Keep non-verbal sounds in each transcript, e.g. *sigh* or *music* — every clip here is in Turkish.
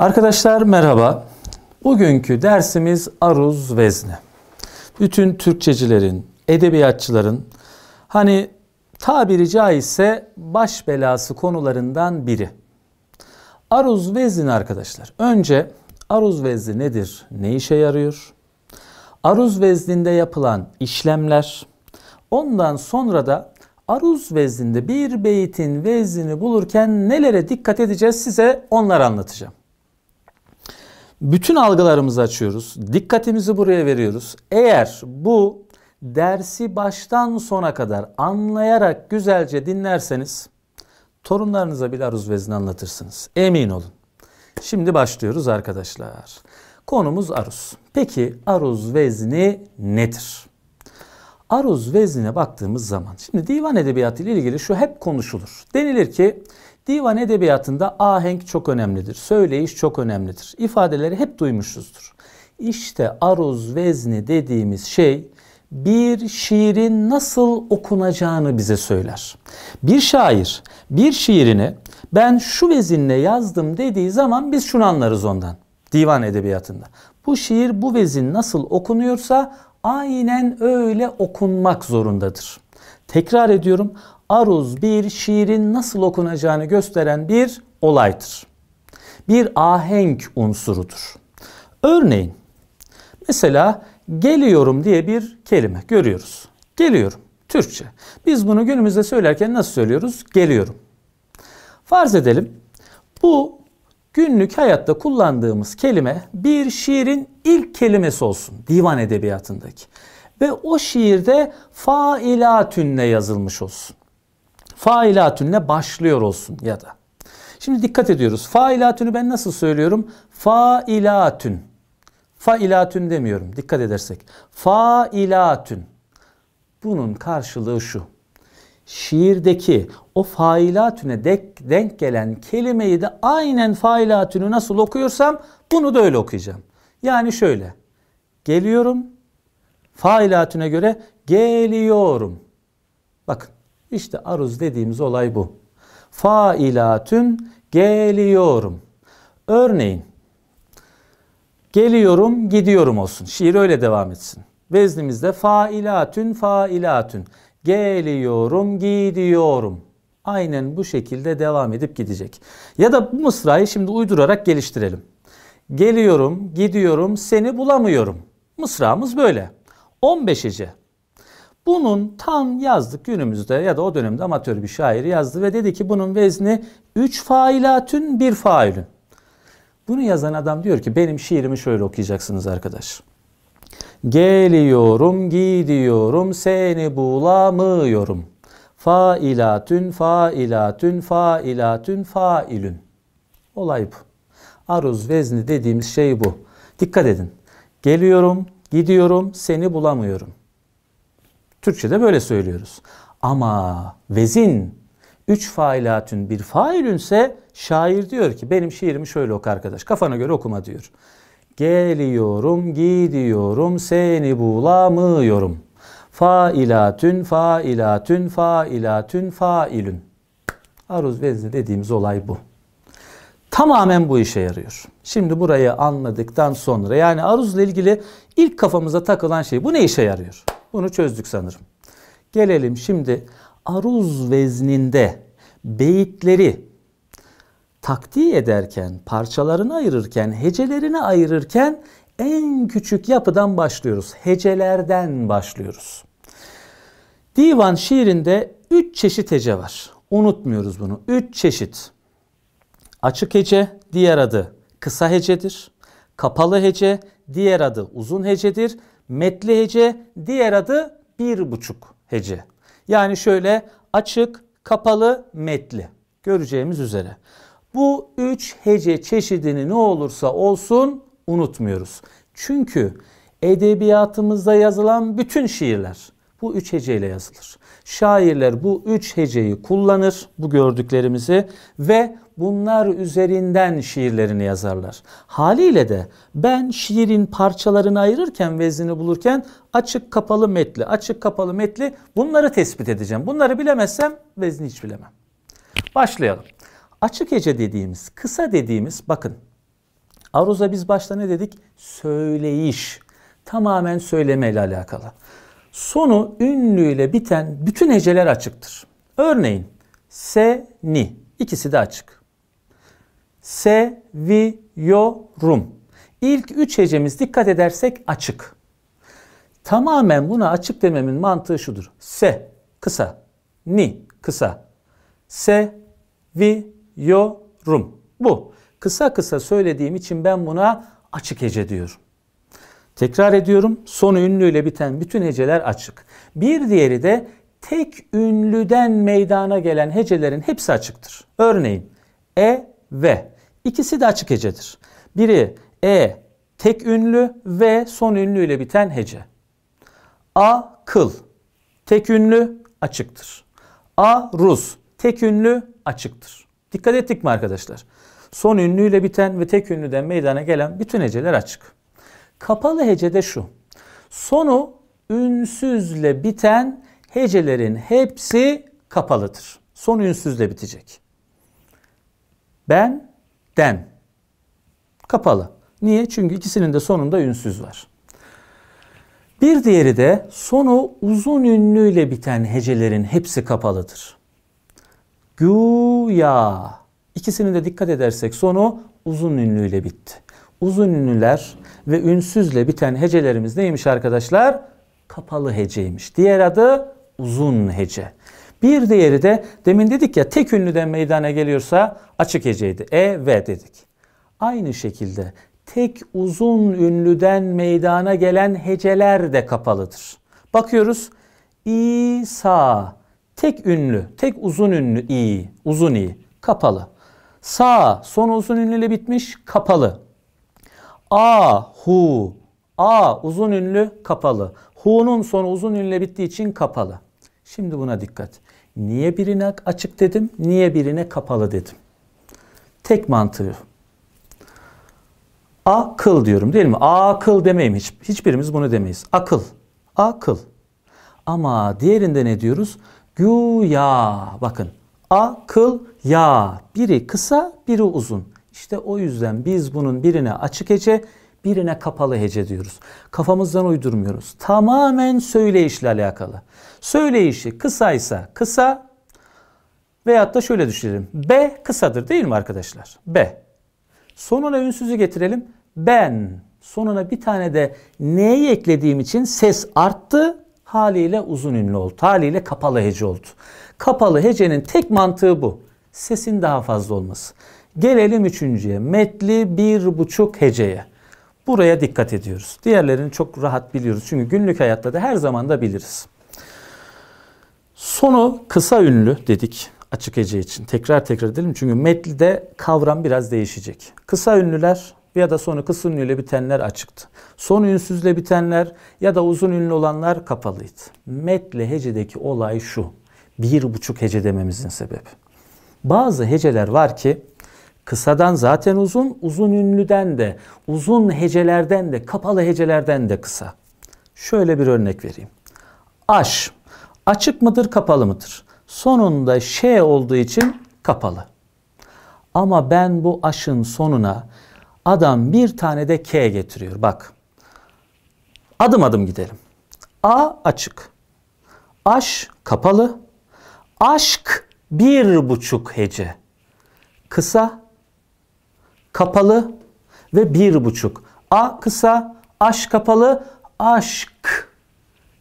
Arkadaşlar merhaba. Bugünkü dersimiz aruz vezne. Bütün Türkçecilerin, edebiyatçıların hani tabiri caizse baş belası konularından biri. Aruz vezin arkadaşlar. Önce aruz vezni nedir? Ne işe yarıyor? Aruz vezninde yapılan işlemler. Ondan sonra da aruz vezninde bir beytin veznini bulurken nelere dikkat edeceğiz size onları anlatacağım. Bütün algılarımızı açıyoruz. Dikkatimizi buraya veriyoruz. Eğer bu dersi baştan sona kadar anlayarak güzelce dinlerseniz torunlarınıza bile aruz vezini anlatırsınız. Emin olun. Şimdi başlıyoruz arkadaşlar. Konumuz aruz. Peki aruz vezni nedir? Aruz veznine baktığımız zaman şimdi divan edebiyatı ile ilgili şu hep konuşulur. Denilir ki Divan edebiyatında ahenk çok önemlidir. Söyleyiş çok önemlidir. İfadeleri hep duymuşuzdur. İşte aruz vezni dediğimiz şey bir şiirin nasıl okunacağını bize söyler. Bir şair bir şiirini ben şu vezinle yazdım dediği zaman biz şunu anlarız ondan divan edebiyatında. Bu şiir bu vezin nasıl okunuyorsa aynen öyle okunmak zorundadır. Tekrar ediyorum aruz bir şiirin nasıl okunacağını gösteren bir olaydır. Bir ahenk unsurudur. Örneğin mesela geliyorum diye bir kelime görüyoruz. Geliyorum Türkçe. Biz bunu günümüzde söylerken nasıl söylüyoruz? Geliyorum. Farz edelim bu günlük hayatta kullandığımız kelime bir şiirin ilk kelimesi olsun divan edebiyatındaki. Ve o şiirde failatünle yazılmış olsun failatünle başlıyor olsun ya da. Şimdi dikkat ediyoruz. Failatünü ben nasıl söylüyorum? Failatün. Failatün demiyorum. Dikkat edersek. Failatün. Bunun karşılığı şu. Şiirdeki o failatüne dek, denk gelen kelimeyi de aynen failatünü nasıl okuyorsam bunu da öyle okuyacağım. Yani şöyle. Geliyorum. Failatüne göre geliyorum. Bakın işte aruz dediğimiz olay bu. Failatün geliyorum. Örneğin geliyorum gidiyorum olsun. Şiir öyle devam etsin. Veznimizde failatün failatün. Geliyorum gidiyorum. Aynen bu şekilde devam edip gidecek. Ya da bu mısrayı şimdi uydurarak geliştirelim. Geliyorum, gidiyorum, seni bulamıyorum. Mısramız böyle. 15 hece. Bunun tam yazdık günümüzde ya da o dönemde amatör bir şair yazdı ve dedi ki bunun vezni 3 failatün bir failün. Bunu yazan adam diyor ki benim şiirimi şöyle okuyacaksınız arkadaş. Geliyorum gidiyorum seni bulamıyorum. Failatün failatün failatün failün. Olay bu. Aruz vezni dediğimiz şey bu. Dikkat edin. Geliyorum, gidiyorum, seni bulamıyorum. Türkçe'de böyle söylüyoruz. Ama vezin üç failatün bir failünse şair diyor ki benim şiirimi şöyle oku arkadaş kafana göre okuma diyor. Geliyorum gidiyorum seni bulamıyorum. Failatün failatün failatün failün. Aruz vezni dediğimiz olay bu. Tamamen bu işe yarıyor. Şimdi burayı anladıktan sonra yani aruzla ilgili ilk kafamıza takılan şey bu ne işe yarıyor? Bunu çözdük sanırım. Gelelim şimdi aruz vezninde beyitleri takdi ederken, parçalarını ayırırken, hecelerini ayırırken en küçük yapıdan başlıyoruz. Hecelerden başlıyoruz. Divan şiirinde üç çeşit hece var. Unutmuyoruz bunu. Üç çeşit. Açık hece diğer adı kısa hecedir. Kapalı hece diğer adı uzun hecedir. Metli hece diğer adı bir buçuk hece. Yani şöyle açık, kapalı, metli. Göreceğimiz üzere. Bu üç hece çeşidini ne olursa olsun unutmuyoruz. Çünkü edebiyatımızda yazılan bütün şiirler bu üç heceyle yazılır. Şairler bu üç heceyi kullanır, bu gördüklerimizi ve bunlar üzerinden şiirlerini yazarlar. Haliyle de ben şiirin parçalarını ayırırken vezini bulurken açık kapalı metli, açık kapalı metli bunları tespit edeceğim. Bunları bilemezsem vezni hiç bilemem. Başlayalım. Açık hece dediğimiz, kısa dediğimiz bakın. Aruza biz başta ne dedik? Söyleyiş. Tamamen söyleme ile alakalı. Sonu ünlüyle biten bütün heceler açıktır. Örneğin se, ni ikisi de açık seviyorum. İlk üç hecemiz dikkat edersek açık. Tamamen buna açık dememin mantığı şudur. Se kısa, ni kısa, se vi yo rum. Bu kısa kısa söylediğim için ben buna açık hece diyorum. Tekrar ediyorum. Sonu ünlüyle biten bütün heceler açık. Bir diğeri de tek ünlüden meydana gelen hecelerin hepsi açıktır. Örneğin e ve İkisi de açık hecedir. Biri E tek ünlü ve son ünlü ile biten hece. A kıl tek ünlü açıktır. A ruz tek ünlü açıktır. Dikkat ettik mi arkadaşlar? Son ünlüyle biten ve tek ünlüden meydana gelen bütün heceler açık. Kapalı hecede şu. Sonu ünsüzle biten hecelerin hepsi kapalıdır. Son ünsüzle bitecek. Ben den. Kapalı. Niye? Çünkü ikisinin de sonunda ünsüz var. Bir diğeri de sonu uzun ünlüyle biten hecelerin hepsi kapalıdır. Güya. İkisini de dikkat edersek sonu uzun ünlüyle bitti. Uzun ünlüler ve ünsüzle biten hecelerimiz neymiş arkadaşlar? Kapalı heceymiş. Diğer adı uzun hece. Bir diğeri de demin dedik ya tek ünlüden meydana geliyorsa açık heceydi. E ve dedik. Aynı şekilde tek uzun ünlüden meydana gelen heceler de kapalıdır. Bakıyoruz. İsa tek ünlü, tek uzun ünlü i, uzun i kapalı. Sa son uzun ünlüyle bitmiş kapalı. A hu a uzun ünlü kapalı. Hu'nun sonu uzun ünlüyle bittiği için kapalı. Şimdi buna dikkat. Niye birine açık dedim, niye birine kapalı dedim. Tek mantığı. Akıl diyorum değil mi? Akıl demeyim hiç. Hiçbirimiz bunu demeyiz. Akıl. Akıl. Ama diğerinde ne diyoruz? Güya. Bakın. Akıl ya. Biri kısa, biri uzun. İşte o yüzden biz bunun birine açık hece, birine kapalı hece diyoruz. Kafamızdan uydurmuyoruz. Tamamen söyleyişle alakalı. Söyleyişi kısaysa kısa veyahut da şöyle düşünelim. B kısadır değil mi arkadaşlar? B. Sonuna ünsüzü getirelim. Ben sonuna bir tane de N'yi eklediğim için ses arttı. Haliyle uzun ünlü oldu. Haliyle kapalı hece oldu. Kapalı hecenin tek mantığı bu. Sesin daha fazla olması. Gelelim üçüncüye. Metli bir buçuk heceye. Buraya dikkat ediyoruz. Diğerlerini çok rahat biliyoruz. Çünkü günlük hayatta da her zaman da biliriz. Sonu kısa ünlü dedik açık hece için. Tekrar tekrar edelim çünkü metnide kavram biraz değişecek. Kısa ünlüler ya da sonu kısa ünlüyle bitenler açıktı. Sonu ünsüzle bitenler ya da uzun ünlü olanlar kapalıydı. Metle hecedeki olay şu. Bir buçuk hece dememizin sebebi. Bazı heceler var ki kısadan zaten uzun, uzun ünlüden de, uzun hecelerden de, kapalı hecelerden de kısa. Şöyle bir örnek vereyim. Aş Açık mıdır, kapalı mıdır? Sonunda şey olduğu için kapalı. Ama ben bu aşın sonuna adam bir tane de K getiriyor. Bak. Adım adım gidelim. A açık. Aş kapalı. Aşk bir buçuk hece. Kısa, kapalı ve bir buçuk. A kısa, aş kapalı, aşk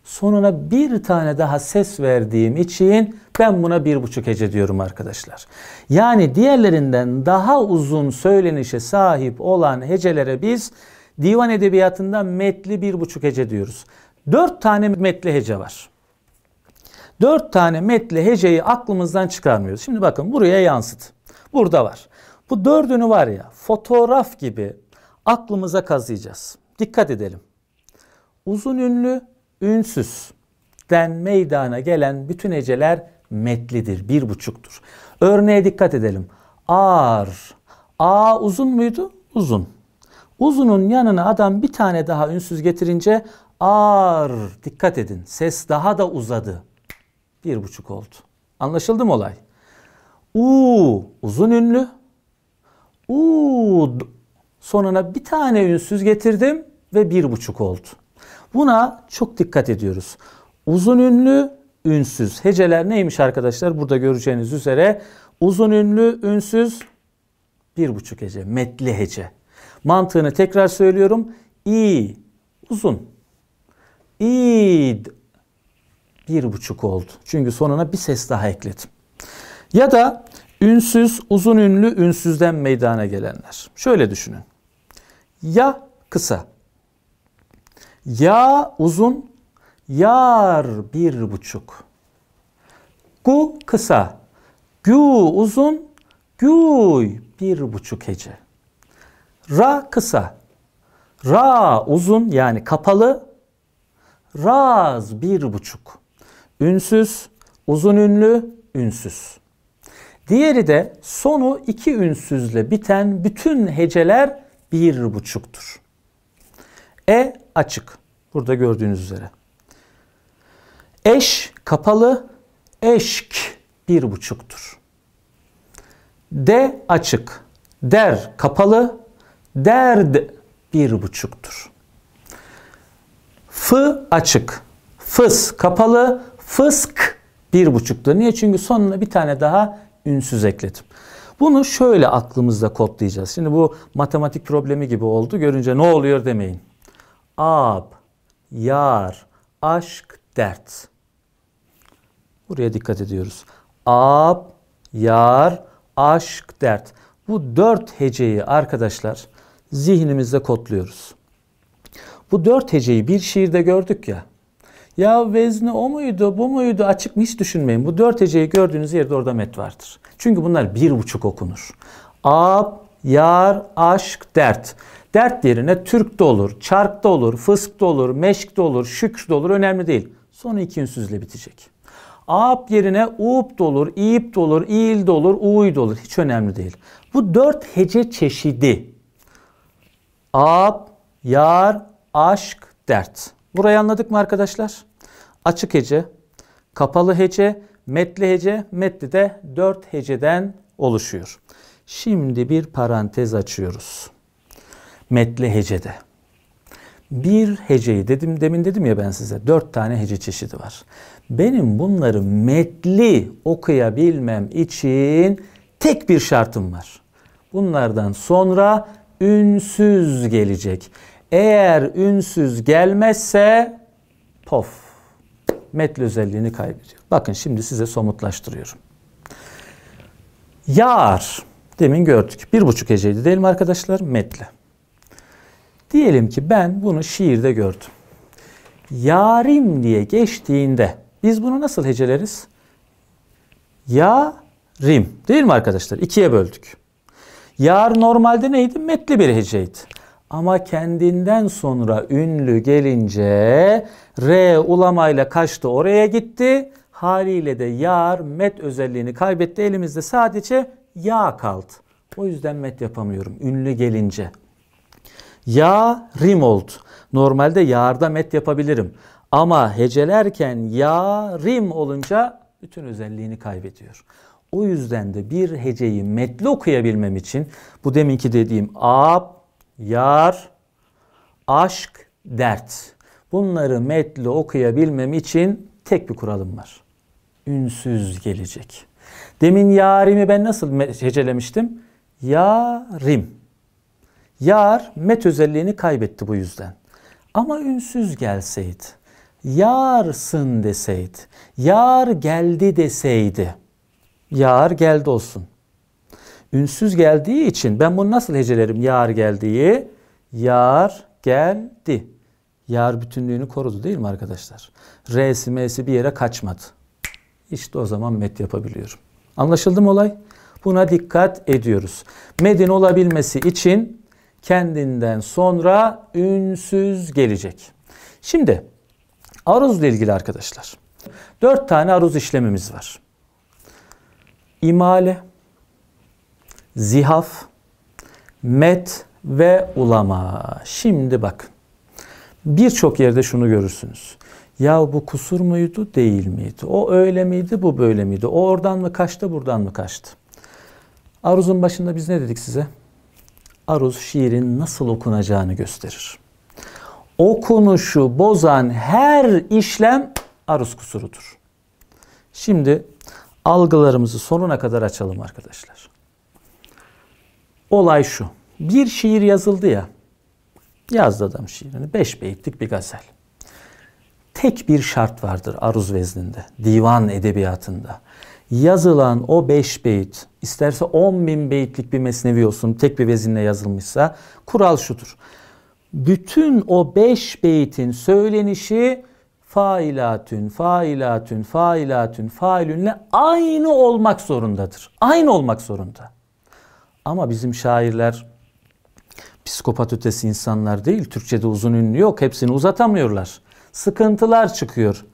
sonuna bir tane daha ses verdiğim için ben buna bir buçuk hece diyorum arkadaşlar. Yani diğerlerinden daha uzun söylenişe sahip olan hecelere biz divan edebiyatında metli bir buçuk hece diyoruz. Dört tane metli hece var. Dört tane metli heceyi aklımızdan çıkarmıyoruz. Şimdi bakın buraya yansıt. Burada var. Bu dördünü var ya fotoğraf gibi aklımıza kazıyacağız. Dikkat edelim. Uzun ünlü, Ünsüzden meydana gelen bütün heceler metlidir. Bir buçuktur. Örneğe dikkat edelim. Ar. A uzun muydu? Uzun. Uzunun yanına adam bir tane daha ünsüz getirince ar. Dikkat edin. Ses daha da uzadı. Bir buçuk oldu. Anlaşıldı mı olay? U uzun ünlü. U sonuna bir tane ünsüz getirdim ve bir buçuk oldu. Buna çok dikkat ediyoruz. Uzun ünlü, ünsüz. Heceler neymiş arkadaşlar? Burada göreceğiniz üzere uzun ünlü, ünsüz, bir buçuk hece, metli hece. Mantığını tekrar söylüyorum. İ, uzun. İd, bir buçuk oldu. Çünkü sonuna bir ses daha ekledim. Ya da ünsüz, uzun ünlü, ünsüzden meydana gelenler. Şöyle düşünün. Ya kısa, ya uzun, yar bir buçuk. Gu kısa, gü uzun, güy bir buçuk hece. Ra kısa, ra uzun yani kapalı, raz bir buçuk. Ünsüz, uzun ünlü, ünsüz. Diğeri de sonu iki ünsüzle biten bütün heceler bir buçuktur. E açık. Burada gördüğünüz üzere. Eş kapalı, eşk bir buçuktur. D açık, der kapalı, derd bir buçuktur. F açık, fıs kapalı, fısk bir buçuktur. Niye? Çünkü sonuna bir tane daha ünsüz ekledim. Bunu şöyle aklımızda kodlayacağız. Şimdi bu matematik problemi gibi oldu. Görünce ne oluyor demeyin ab, yar, aşk, dert. Buraya dikkat ediyoruz. Ab, yar, aşk, dert. Bu dört heceyi arkadaşlar zihnimizde kodluyoruz. Bu dört heceyi bir şiirde gördük ya. Ya vezni o muydu, bu muydu açık mı hiç düşünmeyin. Bu dört heceyi gördüğünüz yerde orada met vardır. Çünkü bunlar bir buçuk okunur. Ab, yar, aşk, dert. Dert yerine Türk de olur, çark da olur, fısk da olur, meşk de olur, şükr de olur önemli değil. Sonu iki ünsüzle bitecek. Aap yerine uup da olur, iip de olur, iil de olur, uy da olur. Hiç önemli değil. Bu dört hece çeşidi. Aap, yar, aşk, dert. Burayı anladık mı arkadaşlar? Açık hece, kapalı hece, metli hece, metli de dört heceden oluşuyor. Şimdi bir parantez açıyoruz metli hecede. Bir heceyi dedim demin dedim ya ben size dört tane hece çeşidi var. Benim bunları metli okuyabilmem için tek bir şartım var. Bunlardan sonra ünsüz gelecek. Eğer ünsüz gelmezse pof metli özelliğini kaybediyor. Bakın şimdi size somutlaştırıyorum. Yar demin gördük. Bir buçuk heceydi değil mi arkadaşlar? Metli. Diyelim ki ben bunu şiirde gördüm. Yarim diye geçtiğinde biz bunu nasıl heceleriz? Ya rim değil mi arkadaşlar? İkiye böldük. Yar normalde neydi? Metli bir heceydi. Ama kendinden sonra ünlü gelince R ulamayla kaçtı oraya gitti. Haliyle de yar met özelliğini kaybetti. Elimizde sadece ya kaldı. O yüzden met yapamıyorum ünlü gelince. Ya rim oldu. Normalde yarda met yapabilirim. Ama hecelerken ya rim olunca bütün özelliğini kaybediyor. O yüzden de bir heceyi metli okuyabilmem için bu deminki dediğim ab, yar, aşk, dert. Bunları metli okuyabilmem için tek bir kuralım var. Ünsüz gelecek. Demin yarimi ben nasıl hecelemiştim? Yarim. Yar met özelliğini kaybetti bu yüzden. Ama ünsüz gelseydi, yarsın deseydi, yar geldi deseydi, yar geldi olsun. Ünsüz geldiği için ben bunu nasıl hecelerim? Yar geldiği, yar geldi. Yar bütünlüğünü korudu değil mi arkadaşlar? R'si M'si bir yere kaçmadı. İşte o zaman met yapabiliyorum. Anlaşıldı mı olay? Buna dikkat ediyoruz. Medin olabilmesi için kendinden sonra ünsüz gelecek. Şimdi aruzla ilgili arkadaşlar. Dört tane aruz işlemimiz var. İmale, zihaf, met ve ulama. Şimdi bakın. Birçok yerde şunu görürsünüz. Ya bu kusur muydu, değil miydi? O öyle miydi, bu böyle miydi? O oradan mı kaçtı, buradan mı kaçtı? Aruzun başında biz ne dedik size? aruz şiirin nasıl okunacağını gösterir. Okunuşu bozan her işlem aruz kusurudur. Şimdi algılarımızı sonuna kadar açalım arkadaşlar. Olay şu. Bir şiir yazıldı ya. Yazdı adam şiirini. Beş beyitlik bir gazel. Tek bir şart vardır aruz vezninde, divan edebiyatında yazılan o beş beyit, isterse on bin beyitlik bir mesnevi olsun tek bir vezinle yazılmışsa, kural şudur. Bütün o beş beytin söylenişi failatün, failatün, failatün, failünle aynı olmak zorundadır. Aynı olmak zorunda. Ama bizim şairler psikopat ötesi insanlar değil. Türkçe'de uzun ünlü yok. Hepsini uzatamıyorlar. Sıkıntılar çıkıyor.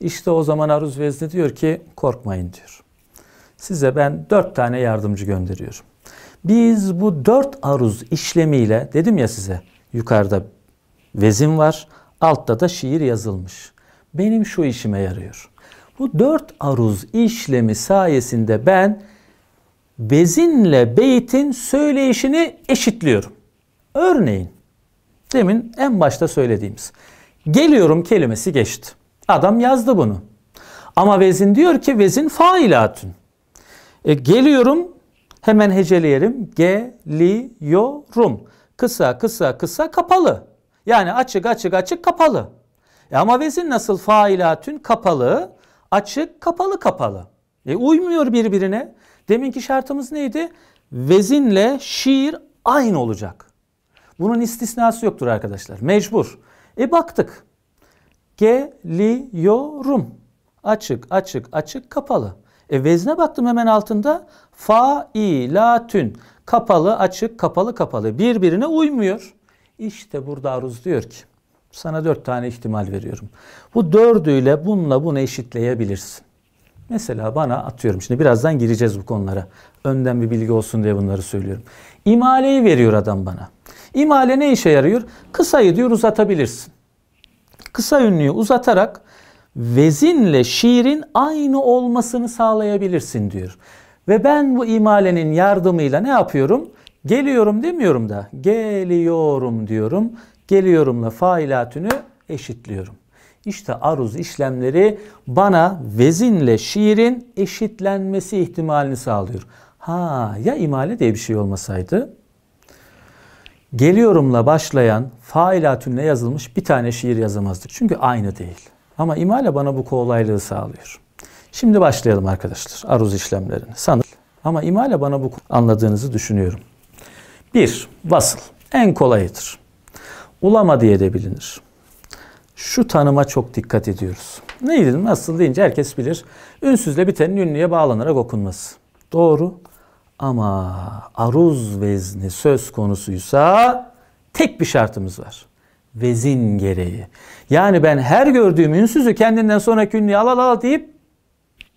İşte o zaman Aruz vezni diyor ki korkmayın diyor. Size ben dört tane yardımcı gönderiyorum. Biz bu dört aruz işlemiyle dedim ya size yukarıda vezin var altta da şiir yazılmış. Benim şu işime yarıyor. Bu dört aruz işlemi sayesinde ben vezinle beytin söyleyişini eşitliyorum. Örneğin demin en başta söylediğimiz geliyorum kelimesi geçti. Adam yazdı bunu. Ama vezin diyor ki vezin failatun. E, geliyorum hemen heceleyelim. Geliyorum. Kısa kısa kısa kapalı. Yani açık açık açık kapalı. E ama vezin nasıl fa'ilatun kapalı, açık kapalı kapalı. E uymuyor birbirine. Deminki şartımız neydi? Vezinle şiir aynı olacak. Bunun istisnası yoktur arkadaşlar. Mecbur. E baktık geliyorum. Açık, açık, açık, kapalı. E vezne baktım hemen altında. Failatün. Kapalı, açık, kapalı, kapalı. Birbirine uymuyor. İşte burada aruz diyor ki. Sana dört tane ihtimal veriyorum. Bu dördüyle bununla bunu eşitleyebilirsin. Mesela bana atıyorum. Şimdi birazdan gireceğiz bu konulara. Önden bir bilgi olsun diye bunları söylüyorum. İmaleyi veriyor adam bana. İmale ne işe yarıyor? Kısayı diyor uzatabilirsin kısa ünlüyü uzatarak vezinle şiirin aynı olmasını sağlayabilirsin diyor. Ve ben bu imalenin yardımıyla ne yapıyorum? Geliyorum demiyorum da geliyorum diyorum. Geliyorumla failatünü eşitliyorum. İşte aruz işlemleri bana vezinle şiirin eşitlenmesi ihtimalini sağlıyor. Ha ya imale diye bir şey olmasaydı? geliyorumla başlayan failatünle yazılmış bir tane şiir yazamazdık. Çünkü aynı değil. Ama imale bana bu kolaylığı sağlıyor. Şimdi başlayalım arkadaşlar aruz işlemlerini. Sanır. Ama imale bana bu anladığınızı düşünüyorum. Bir Vasıl. En kolayıdır. Ulama diye de bilinir. Şu tanıma çok dikkat ediyoruz. Neydi nasıl deyince herkes bilir. Ünsüzle bitenin ünlüye bağlanarak okunması. Doğru ama aruz vezni söz konusuysa tek bir şartımız var. Vezin gereği. Yani ben her gördüğüm ünsüzü kendinden sonraki ünlüyü al al al deyip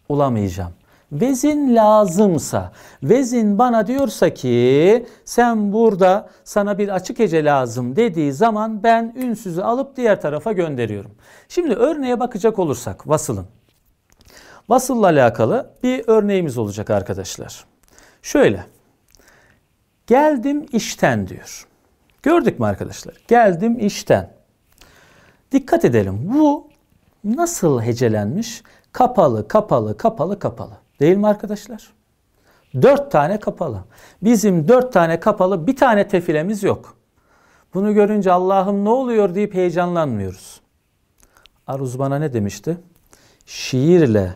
olamayacağım. Vezin lazımsa, vezin bana diyorsa ki sen burada sana bir açık ece lazım dediği zaman ben ünsüzü alıp diğer tarafa gönderiyorum. Şimdi örneğe bakacak olursak vasılın. Vasılla alakalı bir örneğimiz olacak arkadaşlar. Şöyle. Geldim işten diyor. Gördük mü arkadaşlar? Geldim işten. Dikkat edelim. Bu nasıl hecelenmiş? Kapalı, kapalı, kapalı, kapalı. Değil mi arkadaşlar? Dört tane kapalı. Bizim dört tane kapalı bir tane tefilemiz yok. Bunu görünce Allah'ım ne oluyor deyip heyecanlanmıyoruz. Aruz bana ne demişti? Şiirle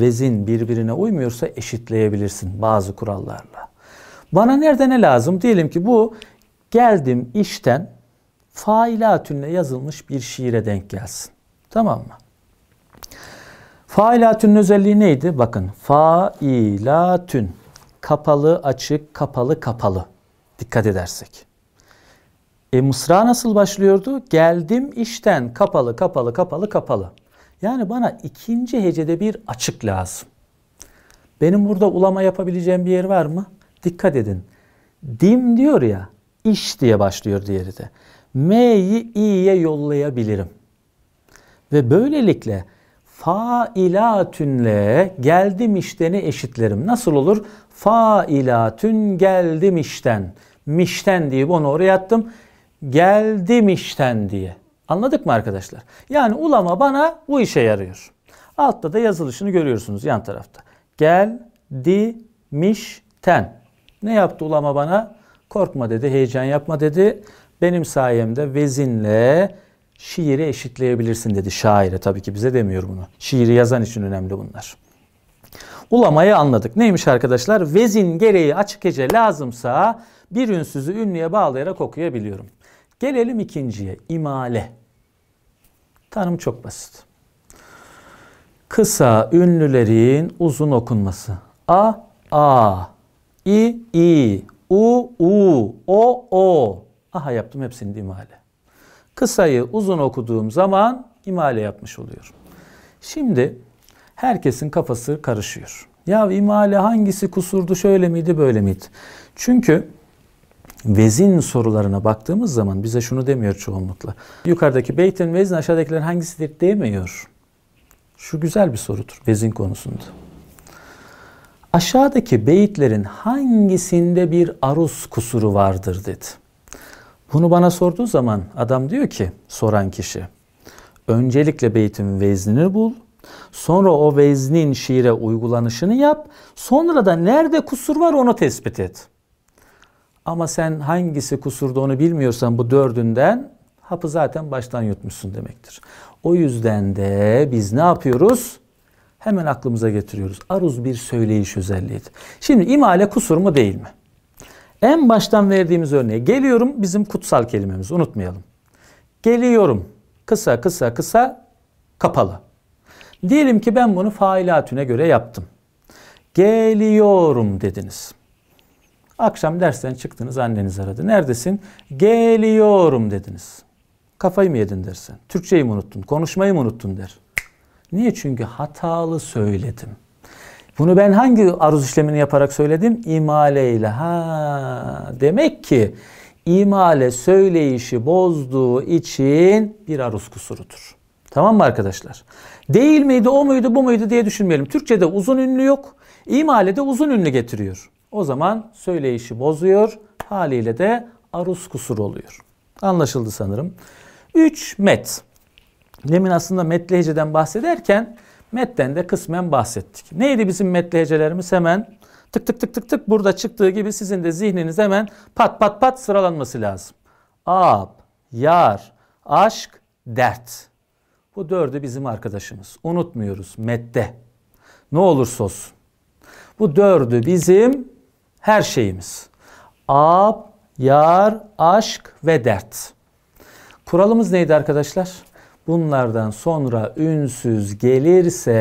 vezin birbirine uymuyorsa eşitleyebilirsin bazı kurallarla. Bana nerede ne lazım? Diyelim ki bu geldim işten failatünle yazılmış bir şiire denk gelsin. Tamam mı? Failatünün özelliği neydi? Bakın failatün kapalı açık kapalı kapalı dikkat edersek. E mısra nasıl başlıyordu? Geldim işten kapalı kapalı kapalı kapalı. Yani bana ikinci hecede bir açık lazım. Benim burada ulama yapabileceğim bir yer var mı? Dikkat edin. Dim diyor ya, iş diye başlıyor diğeri de. M'yi i'ye yollayabilirim. Ve böylelikle failatünle geldim işteni eşitlerim. Nasıl olur? Failatün geldim işten. Mişten diye onu oraya attım. Geldim işten diye. Anladık mı arkadaşlar? Yani ulama bana bu işe yarıyor. Altta da yazılışını görüyorsunuz yan tarafta. Gel di miş ten. Ne yaptı ulama bana? Korkma dedi, heyecan yapma dedi. Benim sayemde vezinle şiiri eşitleyebilirsin dedi şaire. Tabii ki bize demiyor bunu. Şiiri yazan için önemli bunlar. Ulamayı anladık. Neymiş arkadaşlar? Vezin gereği açık hece lazımsa bir ünsüzü ünlüye bağlayarak okuyabiliyorum. Gelelim ikinciye, imale. Tanım çok basit. Kısa ünlülerin uzun okunması. A, a, i, i, u, u, o, o. Aha yaptım hepsini imale. Kısayı uzun okuduğum zaman imale yapmış oluyorum. Şimdi herkesin kafası karışıyor. Ya imale hangisi kusurdu şöyle miydi böyle miydi? Çünkü vezin sorularına baktığımız zaman bize şunu demiyor çoğunlukla. Yukarıdaki beytin vezin aşağıdakilerin hangisidir demiyor. Şu güzel bir sorudur vezin konusunda. Aşağıdaki beyitlerin hangisinde bir aruz kusuru vardır dedi. Bunu bana sorduğu zaman adam diyor ki soran kişi öncelikle beytin veznini bul sonra o veznin şiire uygulanışını yap sonra da nerede kusur var onu tespit et. Ama sen hangisi kusurda onu bilmiyorsan bu dördünden hapı zaten baştan yutmuşsun demektir. O yüzden de biz ne yapıyoruz? Hemen aklımıza getiriyoruz. Aruz bir söyleyiş özelliğidir. Şimdi imale kusur mu değil mi? En baştan verdiğimiz örneğe geliyorum bizim kutsal kelimemiz unutmayalım. Geliyorum kısa kısa kısa kapalı. Diyelim ki ben bunu failatüne göre yaptım. Geliyorum dediniz. Akşam dersten çıktınız anneniz aradı. Neredesin? Geliyorum dediniz. Kafayı mı yedin dersen? Türkçeyi mi unuttun? Konuşmayı mı unuttun der. Niye? Çünkü hatalı söyledim. Bunu ben hangi aruz işlemini yaparak söyledim? İmale Ha, demek ki imale söyleyişi bozduğu için bir aruz kusurudur. Tamam mı arkadaşlar? Değil miydi, o muydu, bu muydu diye düşünmeyelim. Türkçe'de uzun ünlü yok. İmale'de uzun ünlü getiriyor. O zaman söyleyişi bozuyor. Haliyle de aruz kusur oluyor. Anlaşıldı sanırım. 3. Met. Demin aslında met leheceden bahsederken metten de kısmen bahsettik. Neydi bizim met lehecelerimiz? Hemen tık tık tık tık tık burada çıktığı gibi sizin de zihniniz hemen pat pat pat sıralanması lazım. Ab, yar, aşk, dert. Bu dördü bizim arkadaşımız. Unutmuyoruz mette. Ne olursa olsun. Bu dördü bizim her şeyimiz. Ab, yar, aşk ve dert. Kuralımız neydi arkadaşlar? Bunlardan sonra ünsüz gelirse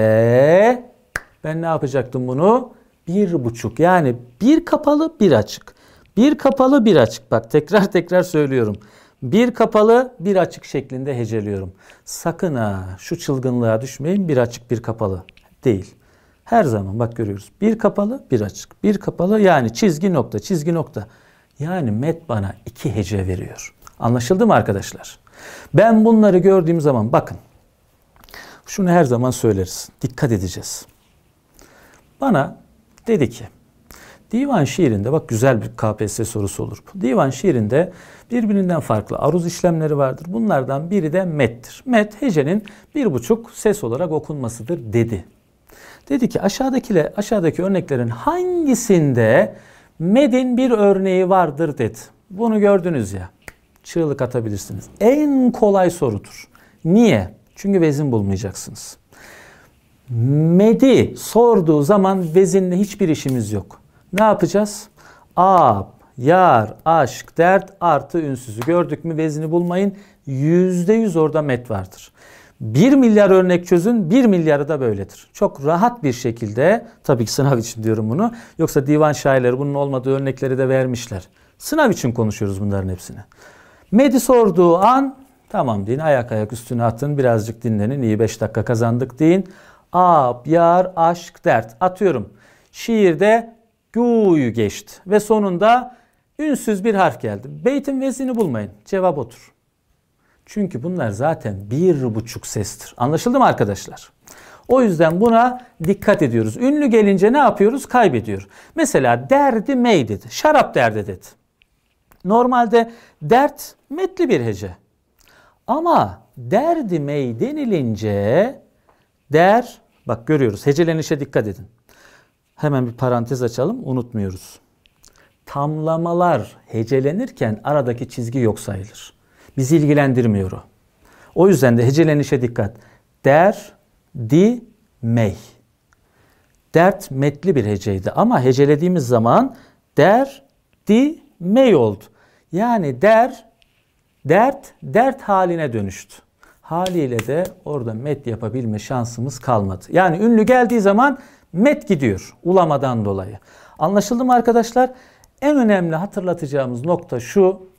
ben ne yapacaktım bunu? Bir buçuk yani bir kapalı bir açık. Bir kapalı bir açık bak tekrar tekrar söylüyorum. Bir kapalı bir açık şeklinde heceliyorum. Sakın ha şu çılgınlığa düşmeyin bir açık bir kapalı değil. Her zaman bak görüyoruz. Bir kapalı, bir açık. Bir kapalı yani çizgi nokta, çizgi nokta. Yani met bana iki hece veriyor. Anlaşıldı mı arkadaşlar? Ben bunları gördüğüm zaman bakın. Şunu her zaman söyleriz. Dikkat edeceğiz. Bana dedi ki divan şiirinde bak güzel bir KPSS sorusu olur bu. Divan şiirinde birbirinden farklı aruz işlemleri vardır. Bunlardan biri de mettir. Met hecenin bir buçuk ses olarak okunmasıdır dedi. Dedi ki aşağıdakile aşağıdaki örneklerin hangisinde medin bir örneği vardır dedi. Bunu gördünüz ya. Çığlık atabilirsiniz. En kolay sorudur. Niye? Çünkü vezin bulmayacaksınız. Medi sorduğu zaman vezinle hiçbir işimiz yok. Ne yapacağız? A, yar, aşk, dert artı ünsüzü. Gördük mü vezini bulmayın. Yüzde yüz orada met vardır. 1 milyar örnek çözün 1 milyarı da böyledir. Çok rahat bir şekilde tabii ki sınav için diyorum bunu. Yoksa divan şairleri bunun olmadığı örnekleri de vermişler. Sınav için konuşuyoruz bunların hepsini. Medi sorduğu an tamam deyin ayak ayak üstüne atın birazcık dinlenin iyi 5 dakika kazandık deyin. Ab, yar, aşk, dert atıyorum. Şiirde güyü geçti ve sonunda ünsüz bir harf geldi. Beytin vezini bulmayın cevap otur. Çünkü bunlar zaten bir buçuk sestir. Anlaşıldı mı arkadaşlar? O yüzden buna dikkat ediyoruz. Ünlü gelince ne yapıyoruz? Kaybediyor. Mesela derdi mey dedi. Şarap derdi dedi. Normalde dert metli bir hece. Ama derdi mey denilince der, bak görüyoruz hecelenişe dikkat edin. Hemen bir parantez açalım unutmuyoruz. Tamlamalar hecelenirken aradaki çizgi yok sayılır. Bizi ilgilendirmiyor o. O yüzden de hecelenişe dikkat. Der, di, mey. Dert metli bir heceydi ama hecelediğimiz zaman der, di, mey oldu. Yani der, dert, dert haline dönüştü. Haliyle de orada met yapabilme şansımız kalmadı. Yani ünlü geldiği zaman met gidiyor ulamadan dolayı. Anlaşıldı mı arkadaşlar? En önemli hatırlatacağımız nokta şu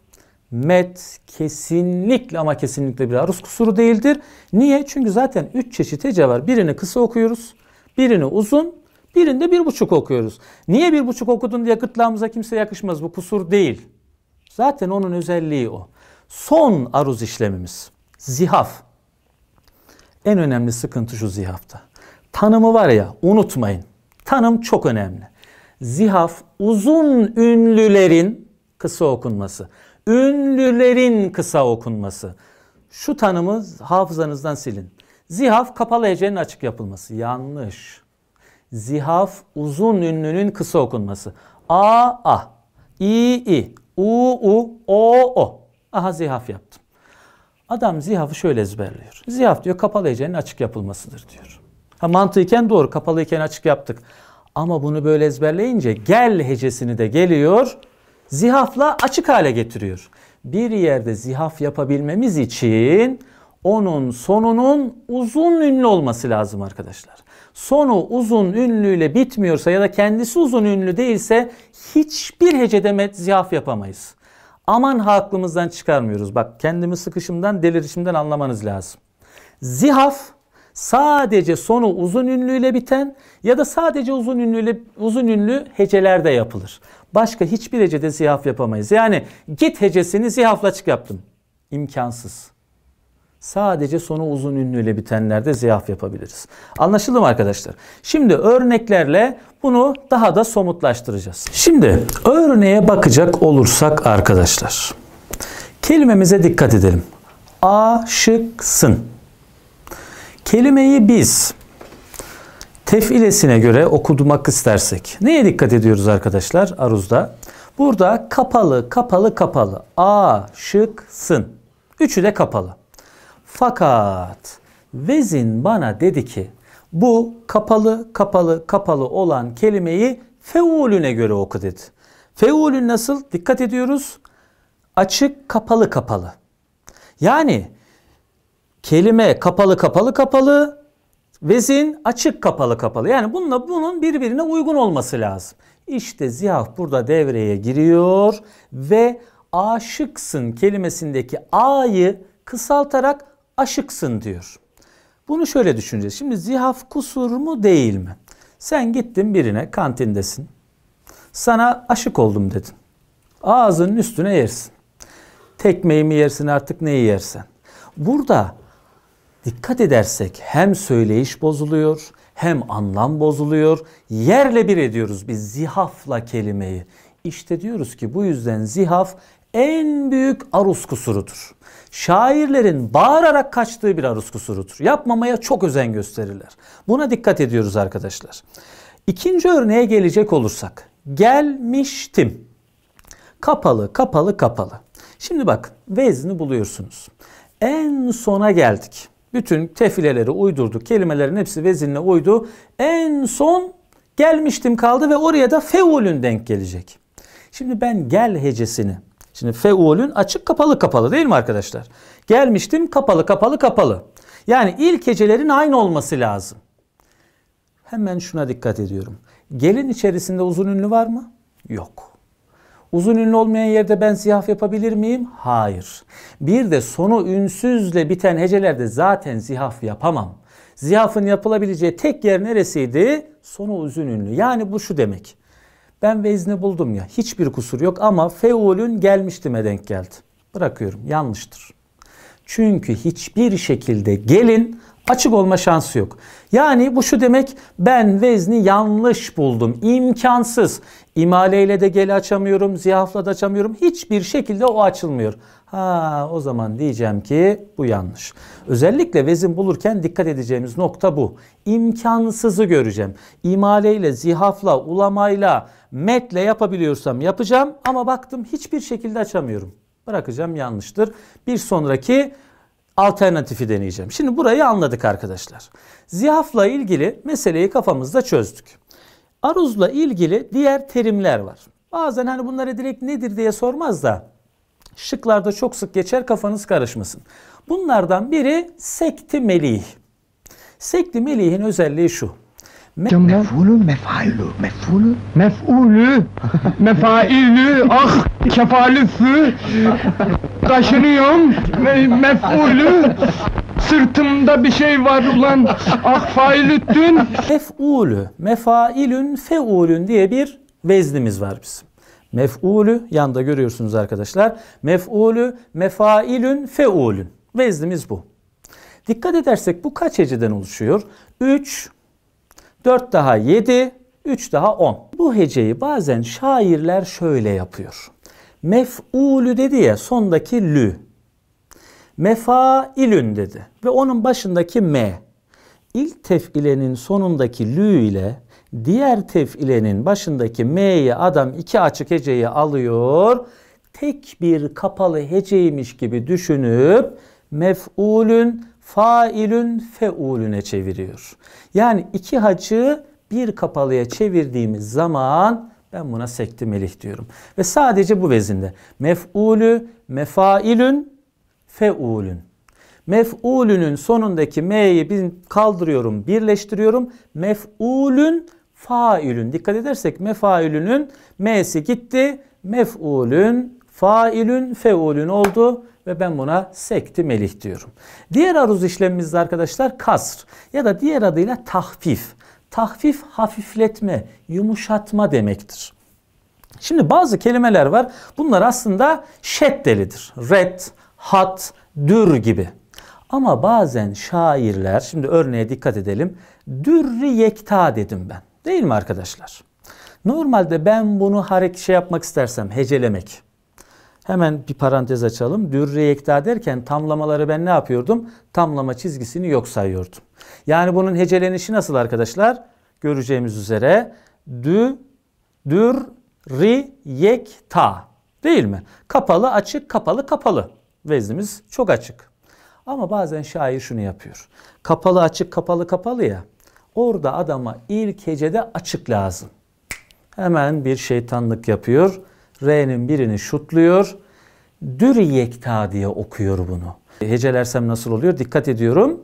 met kesinlikle ama kesinlikle bir aruz kusuru değildir. Niye? Çünkü zaten 3 çeşit hece var. Birini kısa okuyoruz, birini uzun, birinde bir buçuk okuyoruz. Niye bir buçuk okudun diye gırtlağımıza kimse yakışmaz. Bu kusur değil. Zaten onun özelliği o. Son aruz işlemimiz. Zihaf. En önemli sıkıntı şu zihafta. Tanımı var ya unutmayın. Tanım çok önemli. Zihaf uzun ünlülerin kısa okunması. Ünlülerin kısa okunması. Şu tanımı hafızanızdan silin. Zihaf kapalı hecenin açık yapılması. Yanlış. Zihaf uzun ünlünün kısa okunması. A a, i i, u u, o o. Aha zihaf yaptım. Adam zihafı şöyle ezberliyor. Zihaf diyor kapalı hecenin açık yapılmasıdır diyor. Ha mantıken doğru kapalı iken açık yaptık. Ama bunu böyle ezberleyince gel hecesini de geliyor zihafla açık hale getiriyor. Bir yerde zihaf yapabilmemiz için onun sonunun uzun ünlü olması lazım arkadaşlar. Sonu uzun ünlüyle bitmiyorsa ya da kendisi uzun ünlü değilse hiçbir hecede zihaf yapamayız. Aman ha aklımızdan çıkarmıyoruz. Bak kendimi sıkışımdan delirişimden anlamanız lazım. Zihaf sadece sonu uzun ünlüyle biten ya da sadece uzun ünlüyle uzun ünlü heceler de yapılır. Başka hiçbir hecede zihaf yapamayız. Yani git hecesini zihafla çık yaptım. İmkansız. Sadece sonu uzun ünlüyle bitenlerde ziyaf yapabiliriz. Anlaşıldı mı arkadaşlar? Şimdi örneklerle bunu daha da somutlaştıracağız. Şimdi örneğe bakacak olursak arkadaşlar. Kelimemize dikkat edelim. Aşıksın. Kelimeyi biz tefilesine göre okudmak istersek neye dikkat ediyoruz arkadaşlar aruzda? Burada kapalı, kapalı, kapalı. A şık, sın. Üçü de kapalı. Fakat vezin bana dedi ki bu kapalı, kapalı, kapalı olan kelimeyi feulüne göre oku dedi. Feulün nasıl? Dikkat ediyoruz. Açık, kapalı, kapalı. Yani kelime kapalı, kapalı, kapalı Vezin açık kapalı kapalı. Yani bununla bunun birbirine uygun olması lazım. İşte ziyaf burada devreye giriyor ve aşıksın kelimesindeki a'yı kısaltarak aşıksın diyor. Bunu şöyle düşüneceğiz. Şimdi zihaf kusur mu değil mi? Sen gittin birine kantindesin. Sana aşık oldum dedin. Ağzının üstüne yersin. Tekmeyi mi yersin artık neyi yersen. Burada Dikkat edersek hem söyleyiş bozuluyor hem anlam bozuluyor. Yerle bir ediyoruz biz zihafla kelimeyi. İşte diyoruz ki bu yüzden zihaf en büyük aruz kusurudur. Şairlerin bağırarak kaçtığı bir aruz kusurudur. Yapmamaya çok özen gösterirler. Buna dikkat ediyoruz arkadaşlar. İkinci örneğe gelecek olursak. Gelmiştim. Kapalı, kapalı, kapalı. Şimdi bak vezni buluyorsunuz. En sona geldik. Bütün tefileleri uydurdu. Kelimelerin hepsi vezinle uydu. En son gelmiştim kaldı ve oraya da feulün denk gelecek. Şimdi ben gel hecesini. Şimdi feulün açık kapalı kapalı değil mi arkadaşlar? Gelmiştim kapalı kapalı kapalı. Yani ilk hecelerin aynı olması lazım. Hemen şuna dikkat ediyorum. Gelin içerisinde uzun ünlü var mı? Yok. Uzun ünlü olmayan yerde ben zihaf yapabilir miyim? Hayır. Bir de sonu ünsüzle biten hecelerde zaten zihaf yapamam. Zihafın yapılabileceği tek yer neresiydi? Sonu uzun ünlü. Yani bu şu demek. Ben vezni buldum ya. Hiçbir kusur yok ama feulün gelmiştime denk geldi. Bırakıyorum. Yanlıştır. Çünkü hiçbir şekilde gelin açık olma şansı yok. Yani bu şu demek ben vezni yanlış buldum. İmkansız. İmaleyle de gel açamıyorum, ziyafla da açamıyorum. Hiçbir şekilde o açılmıyor. Ha o zaman diyeceğim ki bu yanlış. Özellikle vezin bulurken dikkat edeceğimiz nokta bu. İmkansızı göreceğim. İmaleyle, zihafla, ulamayla, metle yapabiliyorsam yapacağım ama baktım hiçbir şekilde açamıyorum. Bırakacağım yanlıştır. Bir sonraki alternatifi deneyeceğim. Şimdi burayı anladık arkadaşlar. Zihafla ilgili meseleyi kafamızda çözdük. Aruzla ilgili diğer terimler var. Bazen hani bunlara direkt nedir diye sormaz da şıklarda çok sık geçer kafanız karışmasın. Bunlardan biri sekti melih. Sekti melih'in özelliği şu. Mef'ulü, mef'alü, mef'ulü. Mef'ulü, mefailü, ah kefalüsü, kaşınıyorum, mef'ulü. Sırtımda bir şey var ulan. *laughs* ah failüttün. Mef'ulü, mefailün, fe'ulün diye bir veznimiz var bizim. Mef'ulü, yanda görüyorsunuz arkadaşlar. Mef'ulü, mefailün, fe'ulün. Veznimiz bu. Dikkat edersek bu kaç heceden oluşuyor? 3, 4 daha 7, 3 daha 10. Bu heceyi bazen şairler şöyle yapıyor. Mef'ulü dedi ya sondaki lü mefailün dedi. Ve onun başındaki me. İlk tef'ilenin sonundaki lü ile diğer tef'ilenin başındaki m'ye adam iki açık heceyi alıyor. Tek bir kapalı heceymiş gibi düşünüp mef'ulün, failün, fe'ulüne çeviriyor. Yani iki haçı bir kapalıya çevirdiğimiz zaman ben buna sekti melih diyorum. Ve sadece bu vezinde. Mef'ulü, mefailün, feulün. Mef'ulünün sonundaki m'yi bin kaldırıyorum, birleştiriyorum. Mef'ulün failün. Dikkat edersek mefailünün m'si gitti. Mef'ulün failün feulün oldu ve ben buna sekti melih diyorum. Diğer aruz işlemimizde arkadaşlar kasr ya da diğer adıyla tahfif. Tahfif hafifletme, yumuşatma demektir. Şimdi bazı kelimeler var. Bunlar aslında şeddelidir. Red, hat, dür gibi. Ama bazen şairler, şimdi örneğe dikkat edelim. Dürri yekta dedim ben. Değil mi arkadaşlar? Normalde ben bunu hareket şey yapmak istersem, hecelemek. Hemen bir parantez açalım. Dürri yekta derken tamlamaları ben ne yapıyordum? Tamlama çizgisini yok sayıyordum. Yani bunun hecelenişi nasıl arkadaşlar? Göreceğimiz üzere dü, dür, ri, yek, ta. Değil mi? Kapalı, açık, kapalı, kapalı veznimiz çok açık. Ama bazen şair şunu yapıyor. Kapalı açık kapalı kapalı ya. Orada adama ilk hecede açık lazım. Hemen bir şeytanlık yapıyor. R'nin birini şutluyor. Dür yekta diye okuyor bunu. Hecelersem nasıl oluyor? Dikkat ediyorum.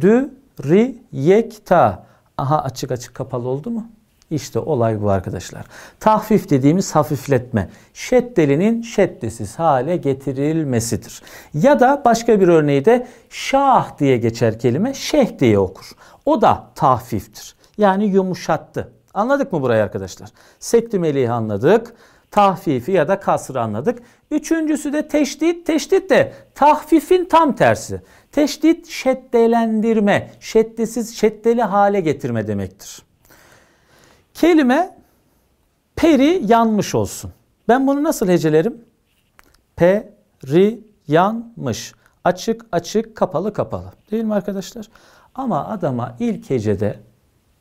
Dü, yekta. Aha açık açık kapalı oldu mu? İşte olay bu arkadaşlar. Tahfif dediğimiz hafifletme. Şeddelinin şeddesiz hale getirilmesidir. Ya da başka bir örneği de şah diye geçer kelime şeh diye okur. O da tahfiftir. Yani yumuşattı. Anladık mı burayı arkadaşlar? Sektimeliği anladık. Tahfifi ya da kasrı anladık. Üçüncüsü de teşdit. Teşdit de tahfifin tam tersi. Teşdit şeddelendirme, şeddesiz şeddeli hale getirme demektir. Kelime peri yanmış olsun. Ben bunu nasıl hecelerim? Pe, ri, yanmış. Açık, açık, kapalı, kapalı. Değil mi arkadaşlar? Ama adama ilk hecede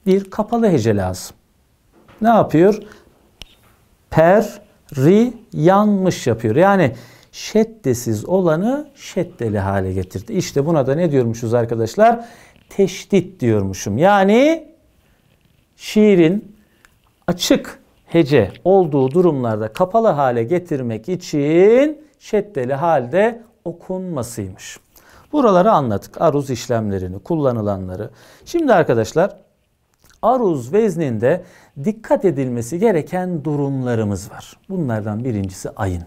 bir kapalı hece lazım. Ne yapıyor? Per, ri, yanmış yapıyor. Yani şeddesiz olanı şeddeli hale getirdi. İşte buna da ne diyormuşuz arkadaşlar? Teşdit diyormuşum. Yani şiirin açık hece olduğu durumlarda kapalı hale getirmek için şeddeli halde okunmasıymış. Buraları anlattık Aruz işlemlerini, kullanılanları. Şimdi arkadaşlar aruz vezninde dikkat edilmesi gereken durumlarımız var. Bunlardan birincisi ayın.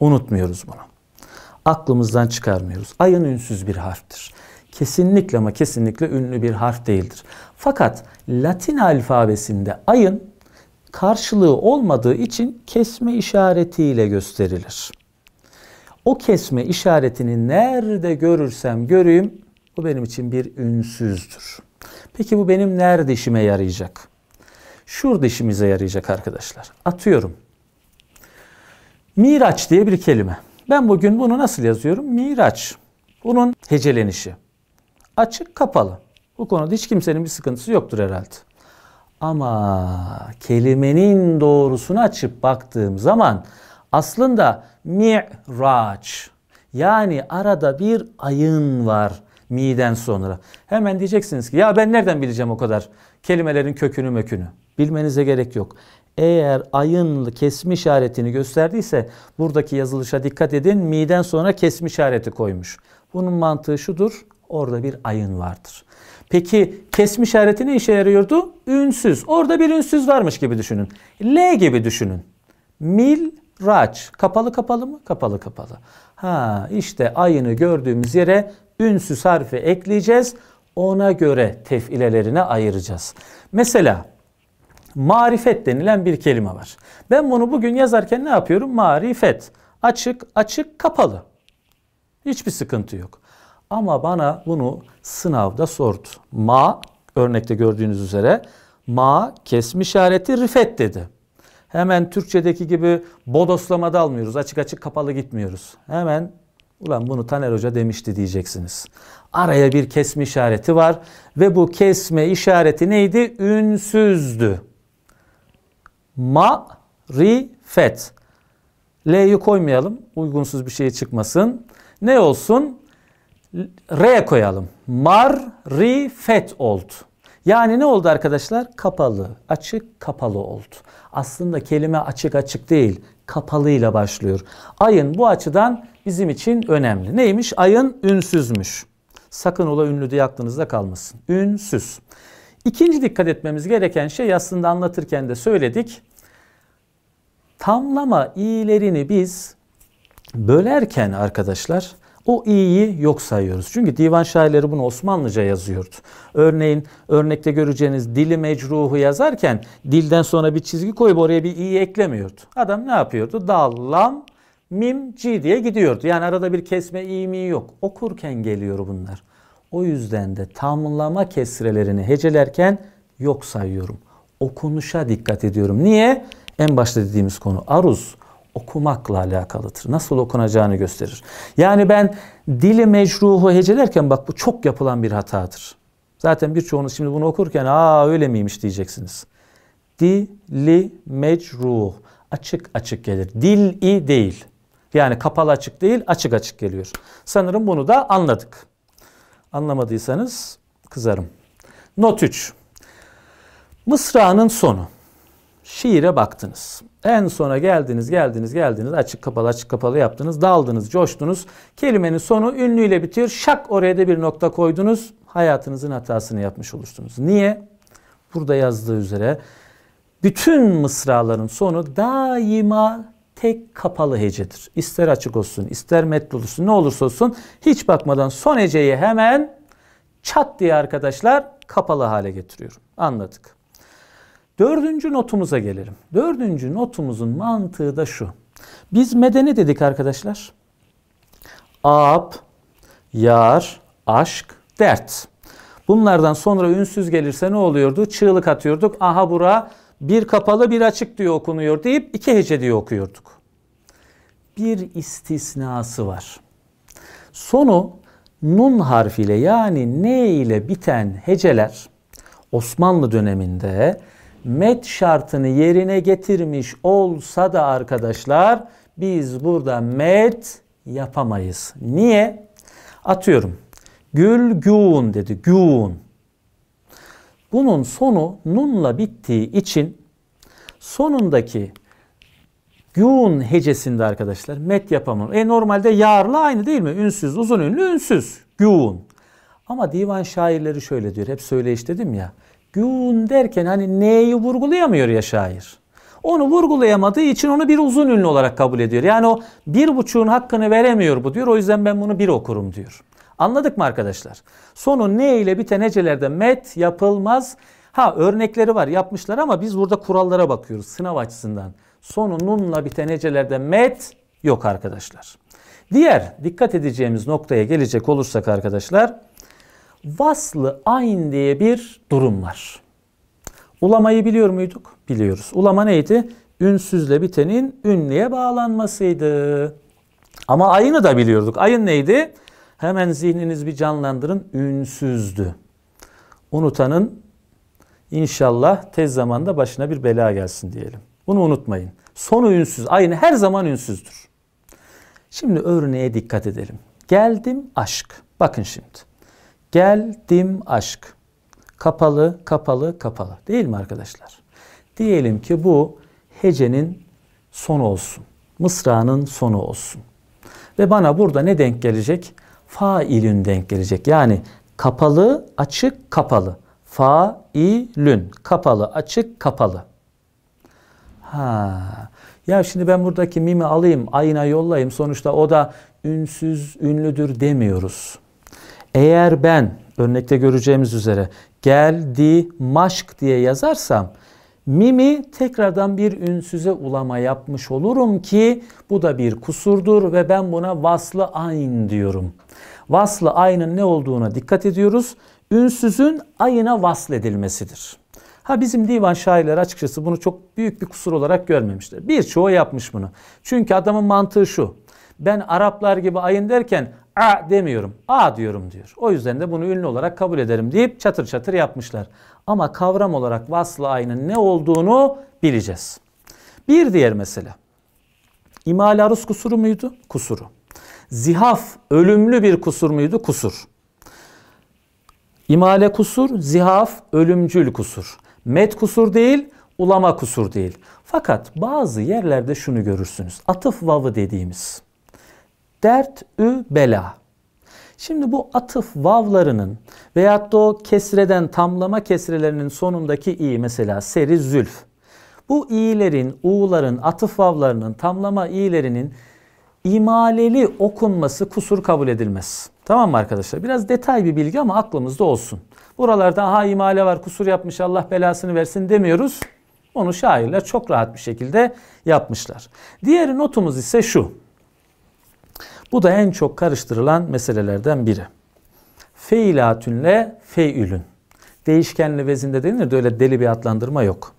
Unutmuyoruz bunu. Aklımızdan çıkarmıyoruz. Ayın ünsüz bir harftir kesinlikle ama kesinlikle ünlü bir harf değildir. Fakat Latin alfabesinde ayın karşılığı olmadığı için kesme işaretiyle gösterilir. O kesme işaretini nerede görürsem göreyim bu benim için bir ünsüzdür. Peki bu benim nerede işime yarayacak? Şurada işimize yarayacak arkadaşlar. Atıyorum. Miraç diye bir kelime. Ben bugün bunu nasıl yazıyorum? Miraç. Bunun hecelenişi açık kapalı. Bu konuda hiç kimsenin bir sıkıntısı yoktur herhalde. Ama kelimenin doğrusunu açıp baktığım zaman aslında mi'raç yani arada bir ayın var mi'den sonra. Hemen diyeceksiniz ki ya ben nereden bileceğim o kadar kelimelerin kökünü mökünü. Bilmenize gerek yok. Eğer ayın kesme işaretini gösterdiyse buradaki yazılışa dikkat edin. Mi'den sonra kesme işareti koymuş. Bunun mantığı şudur. Orada bir ayın vardır. Peki kesme işareti ne işe yarıyordu? Ünsüz. Orada bir ünsüz varmış gibi düşünün. L gibi düşünün. Mil raç. Kapalı kapalı mı? Kapalı kapalı. Ha işte ayını gördüğümüz yere ünsüz harfi ekleyeceğiz. Ona göre tefilelerine ayıracağız. Mesela marifet denilen bir kelime var. Ben bunu bugün yazarken ne yapıyorum? Marifet. Açık, açık, kapalı. Hiçbir sıkıntı yok. Ama bana bunu sınavda sordu. Ma örnekte gördüğünüz üzere ma kesme işareti rifet dedi. Hemen Türkçedeki gibi bodoslamada almıyoruz. Açık açık kapalı gitmiyoruz. Hemen ulan bunu Taner Hoca demişti diyeceksiniz. Araya bir kesme işareti var ve bu kesme işareti neydi? Ünsüzdü. Ma ri fet. L'yi koymayalım. Uygunsuz bir şey çıkmasın. Ne olsun? R koyalım. Marifet oldu. Yani ne oldu arkadaşlar? Kapalı, açık, kapalı oldu. Aslında kelime açık açık değil, kapalıyla başlıyor. Ayın bu açıdan bizim için önemli. Neymiş? Ayın ünsüzmüş. Sakın ola ünlü diye aklınızda kalmasın. Ünsüz. İkinci dikkat etmemiz gereken şey aslında anlatırken de söyledik. Tamlama i'lerini biz bölerken arkadaşlar o iyiyi yok sayıyoruz. Çünkü divan şairleri bunu Osmanlıca yazıyordu. Örneğin örnekte göreceğiniz dili mecruhu yazarken dilden sonra bir çizgi koyup oraya bir iyi eklemiyordu. Adam ne yapıyordu? Dal, lam, mim, ci diye gidiyordu. Yani arada bir kesme iyi mi yok. Okurken geliyor bunlar. O yüzden de tamlama kesrelerini hecelerken yok sayıyorum. Okunuşa dikkat ediyorum. Niye? En başta dediğimiz konu aruz okumakla alakalıdır. Nasıl okunacağını gösterir. Yani ben dili mecruhu hecelerken bak bu çok yapılan bir hatadır. Zaten birçoğunuz şimdi bunu okurken aa öyle miymiş diyeceksiniz. Dili mecruh. Açık açık gelir. Dil i değil. Yani kapalı açık değil açık açık geliyor. Sanırım bunu da anladık. Anlamadıysanız kızarım. Not 3. Mısra'nın sonu şiire baktınız. En sona geldiniz, geldiniz, geldiniz. Açık kapalı, açık kapalı yaptınız. Daldınız, coştunuz. Kelimenin sonu ünlüyle bitiyor. Şak oraya da bir nokta koydunuz. Hayatınızın hatasını yapmış olursunuz. Niye? Burada yazdığı üzere bütün mısraların sonu daima tek kapalı hecedir. İster açık olsun, ister metli olsun, ne olursa olsun hiç bakmadan son heceyi hemen çat diye arkadaşlar kapalı hale getiriyorum. Anladık. Dördüncü notumuza gelelim. Dördüncü notumuzun mantığı da şu. Biz medeni dedik arkadaşlar. Ab, yar, aşk, dert. Bunlardan sonra ünsüz gelirse ne oluyordu? Çığlık atıyorduk. Aha bura bir kapalı bir açık diye okunuyor deyip iki hece diye okuyorduk. Bir istisnası var. Sonu nun harfiyle yani ne ile biten heceler Osmanlı döneminde met şartını yerine getirmiş olsa da arkadaşlar biz burada met yapamayız. Niye? Atıyorum. Gül gün dedi. Gün. Bunun sonu nunla bittiği için sonundaki gün hecesinde arkadaşlar met yapamam. E normalde Yarlı aynı değil mi? Ünsüz, uzun ünlü, ünsüz. Gün. Ama divan şairleri şöyle diyor. Hep söyleyiş dedim ya gün derken hani neyi vurgulayamıyor ya şair. Onu vurgulayamadığı için onu bir uzun ünlü olarak kabul ediyor. Yani o bir buçuğun hakkını veremiyor bu diyor. O yüzden ben bunu bir okurum diyor. Anladık mı arkadaşlar? Sonu ne ile biten hecelerde met yapılmaz. Ha örnekleri var yapmışlar ama biz burada kurallara bakıyoruz sınav açısından. Sonu nunla biten hecelerde met yok arkadaşlar. Diğer dikkat edeceğimiz noktaya gelecek olursak arkadaşlar vaslı ayn diye bir durum var. Ulamayı biliyor muyduk? Biliyoruz. Ulama neydi? Ünsüzle bitenin ünlüye bağlanmasıydı. Ama ayını da biliyorduk. Ayın neydi? Hemen zihniniz bir canlandırın. Ünsüzdü. Unutanın inşallah tez zamanda başına bir bela gelsin diyelim. Bunu unutmayın. Sonu ünsüz. Ayın her zaman ünsüzdür. Şimdi örneğe dikkat edelim. Geldim aşk. Bakın şimdi. Geldim aşk. Kapalı, kapalı, kapalı. Değil mi arkadaşlar? Diyelim ki bu hecenin sonu olsun. Mısra'nın sonu olsun. Ve bana burada ne denk gelecek? Failün denk gelecek. Yani kapalı, açık, kapalı. Failün. Kapalı, açık, kapalı. Ha. Ya şimdi ben buradaki mimi alayım, ayına yollayayım. Sonuçta o da ünsüz, ünlüdür demiyoruz. Eğer ben örnekte göreceğimiz üzere geldi maşk diye yazarsam mimi tekrardan bir ünsüze ulama yapmış olurum ki bu da bir kusurdur ve ben buna vaslı ayn diyorum. Vaslı aynın ne olduğuna dikkat ediyoruz. Ünsüzün ayına vasl edilmesidir. Ha bizim divan şairleri açıkçası bunu çok büyük bir kusur olarak görmemişler. Birçoğu yapmış bunu. Çünkü adamın mantığı şu. Ben Araplar gibi ayın derken a demiyorum. A diyorum diyor. O yüzden de bunu ünlü olarak kabul ederim deyip çatır çatır yapmışlar. Ama kavram olarak vaslı aynın ne olduğunu bileceğiz. Bir diğer mesele. İmal aruz kusuru muydu? Kusuru. Zihaf ölümlü bir kusur muydu? Kusur. İmale kusur, zihaf ölümcül kusur. Met kusur değil, ulama kusur değil. Fakat bazı yerlerde şunu görürsünüz. Atıf vavı dediğimiz. Dert, ü, bela. Şimdi bu atıf vavlarının veyahut da o kesreden tamlama kesrelerinin sonundaki i mesela seri zülf. Bu i'lerin, u'ların, atıf vavlarının, tamlama i'lerinin imaleli okunması kusur kabul edilmez. Tamam mı arkadaşlar? Biraz detay bir bilgi ama aklımızda olsun. Buralarda ha imale var kusur yapmış Allah belasını versin demiyoruz. Onu şairler çok rahat bir şekilde yapmışlar. Diğer notumuz ise şu. Bu da en çok karıştırılan meselelerden biri. Feilatünle feülün. Değişkenli vezinde denir de öyle deli bir adlandırma yok.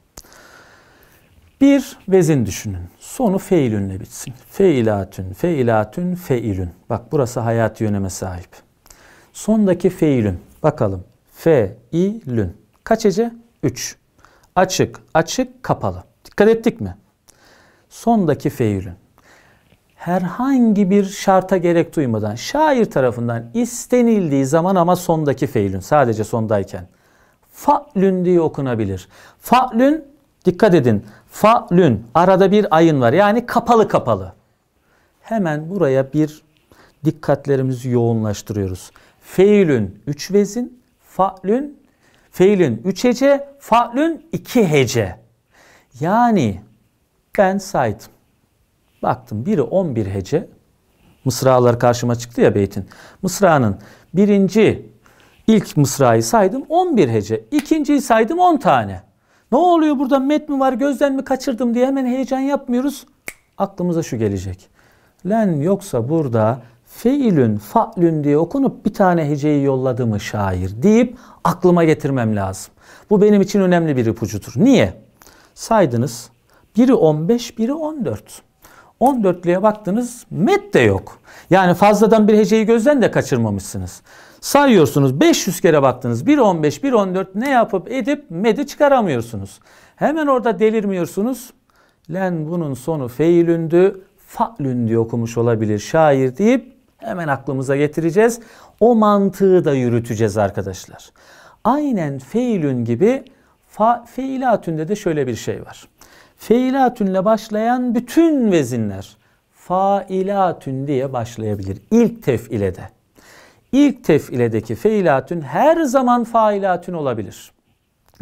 Bir vezin düşünün. Sonu feilünle bitsin. Feilatün, feilatün, feilün. Bak burası hayati yöneme sahip. Sondaki feilün. Bakalım. Feilün. Kaç hece? Üç. Açık, açık, kapalı. Dikkat ettik mi? Sondaki feilün herhangi bir şarta gerek duymadan şair tarafından istenildiği zaman ama sondaki feylün sadece sondayken fa'lün diye okunabilir. Fa'lün dikkat edin fa'lün arada bir ayın var yani kapalı kapalı. Hemen buraya bir dikkatlerimizi yoğunlaştırıyoruz. Feylün 3 vezin, fa'lün, feylün 3 hece, fa'lün 2 hece. Yani ben saydım. Baktım biri 11 hece. Mısralar karşıma çıktı ya beytin. Mısranın birinci ilk mısrayı saydım 11 hece. İkinciyi saydım 10 tane. Ne oluyor burada met mi var gözden mi kaçırdım diye hemen heyecan yapmıyoruz. Aklımıza şu gelecek. Len yoksa burada feilün fa'lün diye okunup bir tane heceyi yolladı mı şair deyip aklıma getirmem lazım. Bu benim için önemli bir ipucudur. Niye? Saydınız. Biri 15, biri 14. 14'lüye baktınız met de yok. Yani fazladan bir heceyi gözden de kaçırmamışsınız. Sayıyorsunuz 500 kere baktınız 1.15 1.14 ne yapıp edip medi çıkaramıyorsunuz. Hemen orada delirmiyorsunuz. Len bunun sonu feilündü fa'lündü okumuş olabilir şair deyip hemen aklımıza getireceğiz. O mantığı da yürüteceğiz arkadaşlar. Aynen feilün gibi fa, feilatünde de şöyle bir şey var. Feilatünle başlayan bütün vezinler failatün diye başlayabilir. İlk tef'ile de. İlk tef'iledeki feilatün her zaman failatün olabilir.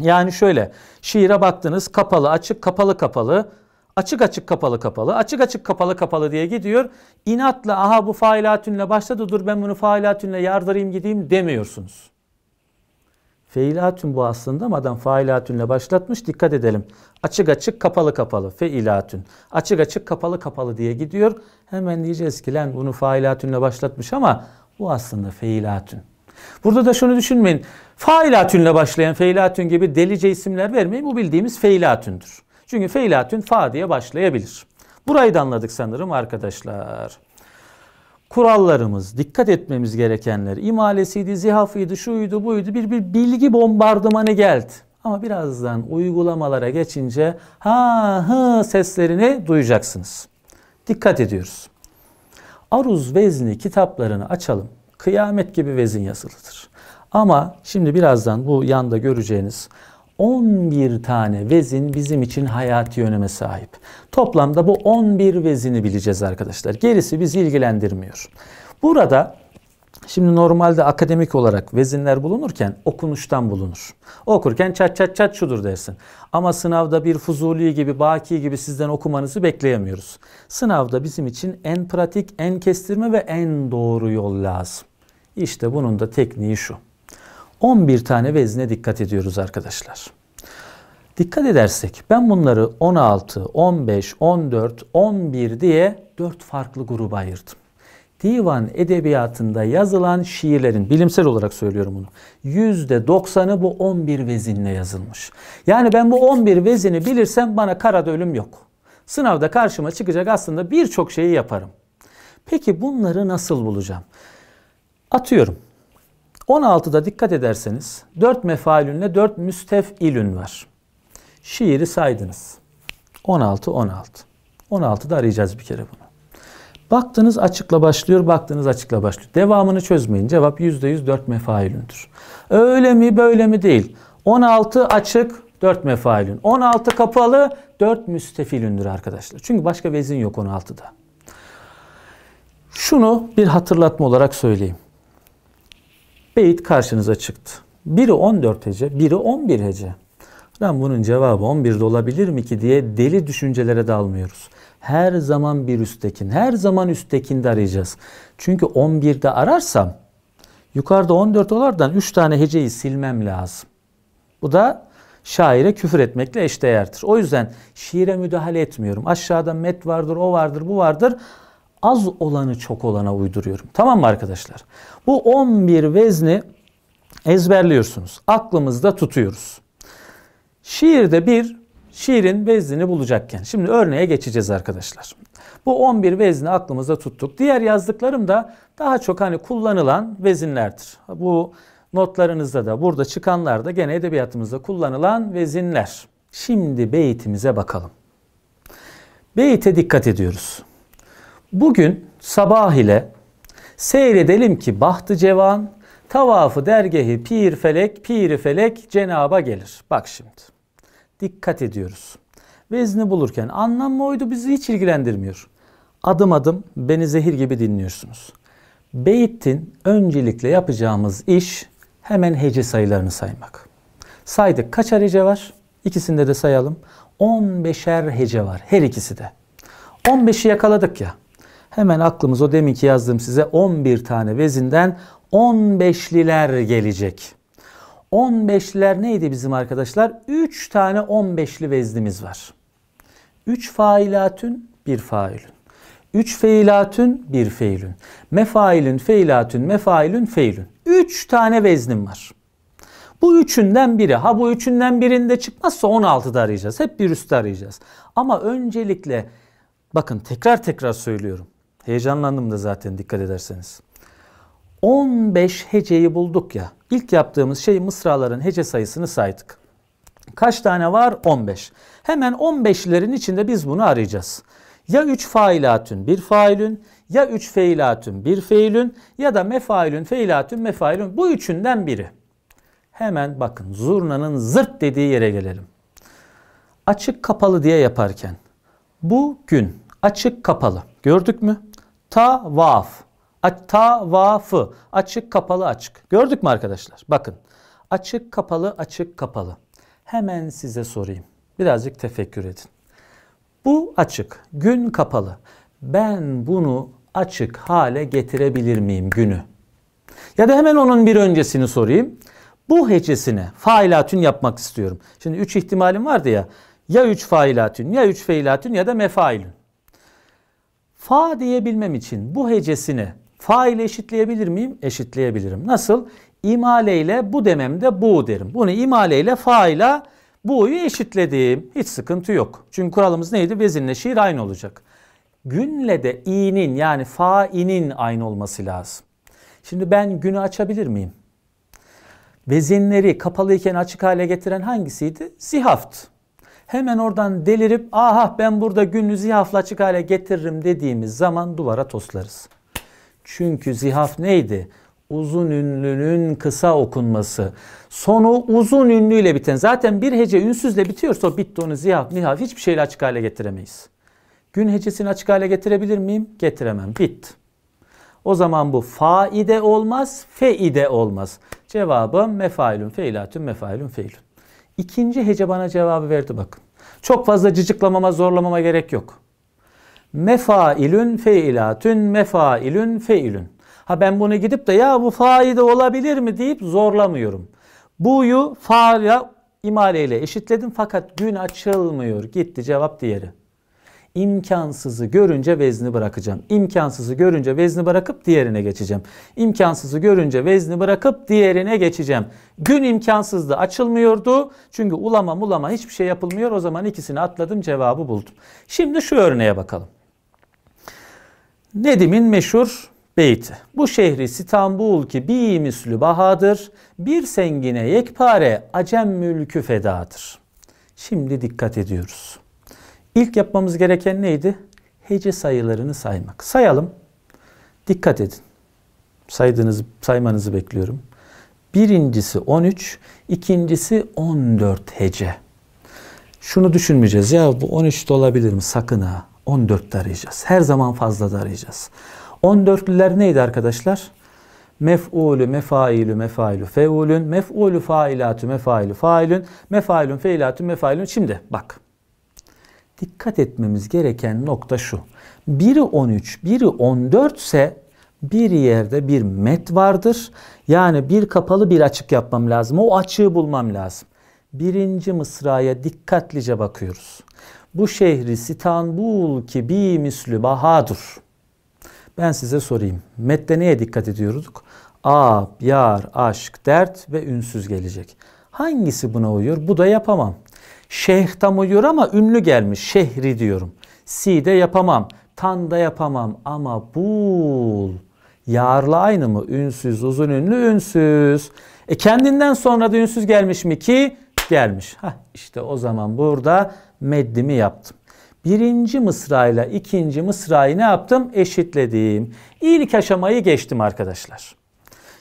Yani şöyle şiire baktınız kapalı açık kapalı kapalı açık açık kapalı kapalı açık açık kapalı kapalı diye gidiyor. İnatla aha bu failatünle başladı dur ben bunu failatünle yardırayım gideyim demiyorsunuz. Feilatün bu aslında ama adam failatünle başlatmış. Dikkat edelim. Açık açık kapalı kapalı. Feilatün. Açık açık kapalı kapalı diye gidiyor. Hemen diyeceğiz ki lan bunu failatünle başlatmış ama bu aslında feilatün. Burada da şunu düşünmeyin. Failatünle başlayan feilatün gibi delice isimler vermeyin. Bu bildiğimiz feilatündür. Çünkü feilatün fa diye başlayabilir. Burayı da anladık sanırım arkadaşlar kurallarımız, dikkat etmemiz gerekenler, imalesiydi, zihafıydı, şuydu, buydu bir, bir bilgi bombardımanı geldi. Ama birazdan uygulamalara geçince ha hı seslerini duyacaksınız. Dikkat ediyoruz. Aruz vezni kitaplarını açalım. Kıyamet gibi vezin yazılıdır. Ama şimdi birazdan bu yanda göreceğiniz 11 tane vezin bizim için hayati öneme sahip. Toplamda bu 11 vezini bileceğiz arkadaşlar. Gerisi bizi ilgilendirmiyor. Burada Şimdi normalde akademik olarak vezinler bulunurken okunuştan bulunur. Okurken çat çat çat şudur dersin. Ama sınavda bir Fuzuli gibi, Baki gibi sizden okumanızı bekleyemiyoruz. Sınavda bizim için en pratik, en kestirme ve en doğru yol lazım. İşte bunun da tekniği şu. 11 tane vezne dikkat ediyoruz arkadaşlar. Dikkat edersek ben bunları 16, 15, 14, 11 diye 4 farklı gruba ayırdım. Divan edebiyatında yazılan şiirlerin, bilimsel olarak söylüyorum bunu, yüzde doksanı bu 11 vezinle yazılmış. Yani ben bu 11 vezini bilirsem bana karada ölüm yok. Sınavda karşıma çıkacak aslında birçok şeyi yaparım. Peki bunları nasıl bulacağım? Atıyorum 16'da dikkat ederseniz dört mefailünle 4 müstefilün var. Şiiri saydınız. 16, 16. 16'da arayacağız bir kere bunu. Baktınız açıkla başlıyor, baktınız açıkla başlıyor. Devamını çözmeyin. Cevap %100 4 mefailündür. Öyle mi böyle mi değil. 16 açık dört mefailün. 16 kapalı 4 müstefilündür arkadaşlar. Çünkü başka vezin yok 16'da. Şunu bir hatırlatma olarak söyleyeyim beyit karşınıza çıktı. Biri 14 hece, biri 11 hece. Lan bunun cevabı 11 de olabilir mi ki diye deli düşüncelere dalmıyoruz. Her zaman bir üsttekin, her zaman üsttekinde arayacağız. Çünkü 11'de ararsam yukarıda 14 olardan 3 tane heceyi silmem lazım. Bu da şaire küfür etmekle eşdeğerdir. O yüzden şiire müdahale etmiyorum. Aşağıda met vardır, o vardır, bu vardır az olanı çok olana uyduruyorum. Tamam mı arkadaşlar? Bu 11 vezni ezberliyorsunuz. Aklımızda tutuyoruz. Şiirde bir şiirin veznini bulacakken. Şimdi örneğe geçeceğiz arkadaşlar. Bu 11 vezni aklımızda tuttuk. Diğer yazdıklarım da daha çok hani kullanılan vezinlerdir. Bu notlarınızda da burada çıkanlar da gene edebiyatımızda kullanılan vezinler. Şimdi beytimize bakalım. Beyte dikkat ediyoruz. Bugün sabah ile seyredelim ki bahtı cevan, tavafı dergehi pir felek, piri felek Cenab'a gelir. Bak şimdi. Dikkat ediyoruz. Vezni bulurken anlam mı oydu bizi hiç ilgilendirmiyor. Adım adım beni zehir gibi dinliyorsunuz. Beytin öncelikle yapacağımız iş hemen hece sayılarını saymak. Saydık kaçar hece var? İkisinde de sayalım. 15'er hece var her ikisi de. 15'i yakaladık ya. Hemen aklımız o ki yazdığım size 11 tane vezinden 15'liler gelecek. 15'liler neydi bizim arkadaşlar? 3 tane 15'li veznimiz var. 3 failatün, 1 failün. 3 feilatün, 1 feilün. Mefailün, feilatün, mefailün, feilün. 3 tane veznim var. Bu üçünden biri. Ha bu üçünden birinde çıkmazsa 16'da arayacağız. Hep bir üstte arayacağız. Ama öncelikle bakın tekrar tekrar söylüyorum. Heyecanlandım da zaten dikkat ederseniz. 15 heceyi bulduk ya. İlk yaptığımız şey mısraların hece sayısını saydık. Kaç tane var? 15. Hemen 15'lerin içinde biz bunu arayacağız. Ya 3 failatün bir failün, ya 3 feilatün bir feilün, ya da mefailün feilatün mefailün. Bu üçünden biri. Hemen bakın zurnanın zırt dediği yere gelelim. Açık kapalı diye yaparken. Bugün açık kapalı. Gördük mü? Tavaf. Tavafı. Açık kapalı açık. Gördük mü arkadaşlar? Bakın. Açık kapalı açık kapalı. Hemen size sorayım. Birazcık tefekkür edin. Bu açık. Gün kapalı. Ben bunu açık hale getirebilir miyim günü? Ya da hemen onun bir öncesini sorayım. Bu hecesine failatün yapmak istiyorum. Şimdi üç ihtimalim vardı ya. Ya üç failatün, ya üç feilatün ya da mefailün. Fa diyebilmem için bu hecesini fa ile eşitleyebilir miyim? Eşitleyebilirim. Nasıl? İmale ile bu dememde bu derim. Bunu imale ile fa ile bu'yu eşitlediğim Hiç sıkıntı yok. Çünkü kuralımız neydi? Vezinle şiir aynı olacak. Günle de i'nin yani fa'inin aynı olması lazım. Şimdi ben günü açabilir miyim? Vezinleri kapalıyken açık hale getiren hangisiydi? Zihaft hemen oradan delirip aha ben burada günlü zihafla açık hale getiririm dediğimiz zaman duvara toslarız. Çünkü zihaf neydi? Uzun ünlünün kısa okunması. Sonu uzun ünlüyle biten. Zaten bir hece ünsüzle bitiyorsa o bitti onu zihaf, nihaf hiçbir şeyle açık hale getiremeyiz. Gün hecesini açık hale getirebilir miyim? Getiremem. Bit. O zaman bu faide olmaz, feide olmaz. Cevabım mefailün feilatün mefailün feilün. İkinci hece bana cevabı verdi bakın. Çok fazla cıcıklamama, zorlamama gerek yok. Mefailün feilatün, mefailün feilün. Ha ben bunu gidip de ya bu faide olabilir mi deyip zorlamıyorum. Bu'yu fa'ya imaleyle eşitledim fakat gün açılmıyor. Gitti cevap diğeri. İmkansızı görünce vezni bırakacağım. İmkansızı görünce vezni bırakıp diğerine geçeceğim. İmkansızı görünce vezni bırakıp diğerine geçeceğim. Gün imkansızdı açılmıyordu. Çünkü ulama mulama hiçbir şey yapılmıyor. O zaman ikisini atladım cevabı buldum. Şimdi şu örneğe bakalım. Nedim'in meşhur beyti. Bu şehri İstanbul ki bir mislü bahadır, bir sengine yekpare acem mülkü fedadır. Şimdi dikkat ediyoruz. İlk yapmamız gereken neydi? Hece sayılarını saymak. Sayalım. Dikkat edin. Saydığınızı, saymanızı bekliyorum. Birincisi 13, ikincisi 14 hece. Şunu düşünmeyeceğiz. Ya bu 13 de olabilir mi? Sakın ha. 14 de arayacağız. Her zaman fazla da arayacağız. 14'lüler neydi arkadaşlar? Mef'ulü, mefailü, mefailü, feulün, mef'ulü, failatü, mefailü, failün, mefailün, feilatü, mefailün. Şimdi bak dikkat etmemiz gereken nokta şu. Biri 13, biri 14 ise bir yerde bir met vardır. Yani bir kapalı bir açık yapmam lazım. O açığı bulmam lazım. Birinci mısraya dikkatlice bakıyoruz. Bu şehri İstanbul ki bir Müslü Bahadır. Ben size sorayım. Mette neye dikkat ediyorduk? A, yar, aşk, dert ve ünsüz gelecek. Hangisi buna uyuyor? Bu da yapamam. Şeyh damı diyor ama ünlü gelmiş. Şehri diyorum. Si de yapamam. Tan da yapamam ama bul. Yarla aynı mı? Ünsüz, uzun ünlü, ünsüz. E kendinden sonra da ünsüz gelmiş mi ki? Gelmiş. Hah, işte o zaman burada meddimi yaptım. Birinci ile ikinci mısrayı ne yaptım? Eşitledim. İlk aşamayı geçtim arkadaşlar.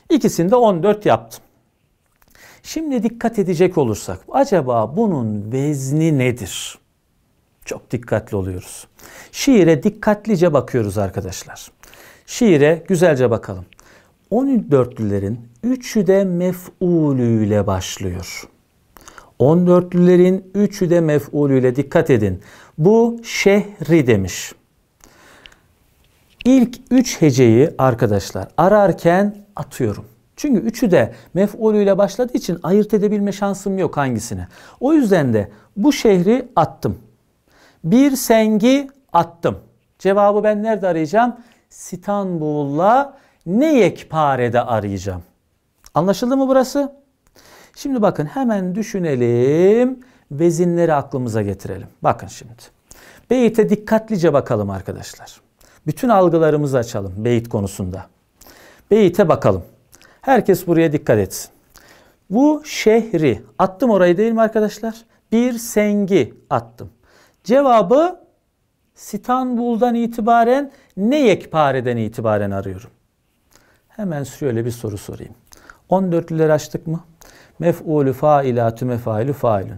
İkisinde 14 yaptım. Şimdi dikkat edecek olursak acaba bunun vezni nedir? Çok dikkatli oluyoruz. Şiire dikkatlice bakıyoruz arkadaşlar. Şiire güzelce bakalım. 14'lülerin üçü de mef'ulüyle başlıyor. 14'lülerin üçü de mef'ulüyle dikkat edin. Bu şehri demiş. İlk üç heceyi arkadaşlar ararken atıyorum. Çünkü üçü de mef'ulüyle başladığı için ayırt edebilme şansım yok hangisine. O yüzden de bu şehri attım. Bir sengi attım. Cevabı ben nerede arayacağım? İstanbul'la ne yekparede arayacağım. Anlaşıldı mı burası? Şimdi bakın hemen düşünelim. Vezinleri aklımıza getirelim. Bakın şimdi. Beyte dikkatlice bakalım arkadaşlar. Bütün algılarımızı açalım beyit konusunda. Beyite bakalım. Herkes buraya dikkat etsin. Bu şehri attım orayı değil mi arkadaşlar? Bir sengi attım. Cevabı İstanbul'dan itibaren ne yekpareden itibaren arıyorum. Hemen şöyle bir soru sorayım. 14'lüleri açtık mı? Mef'ulü failatü mefailü failün.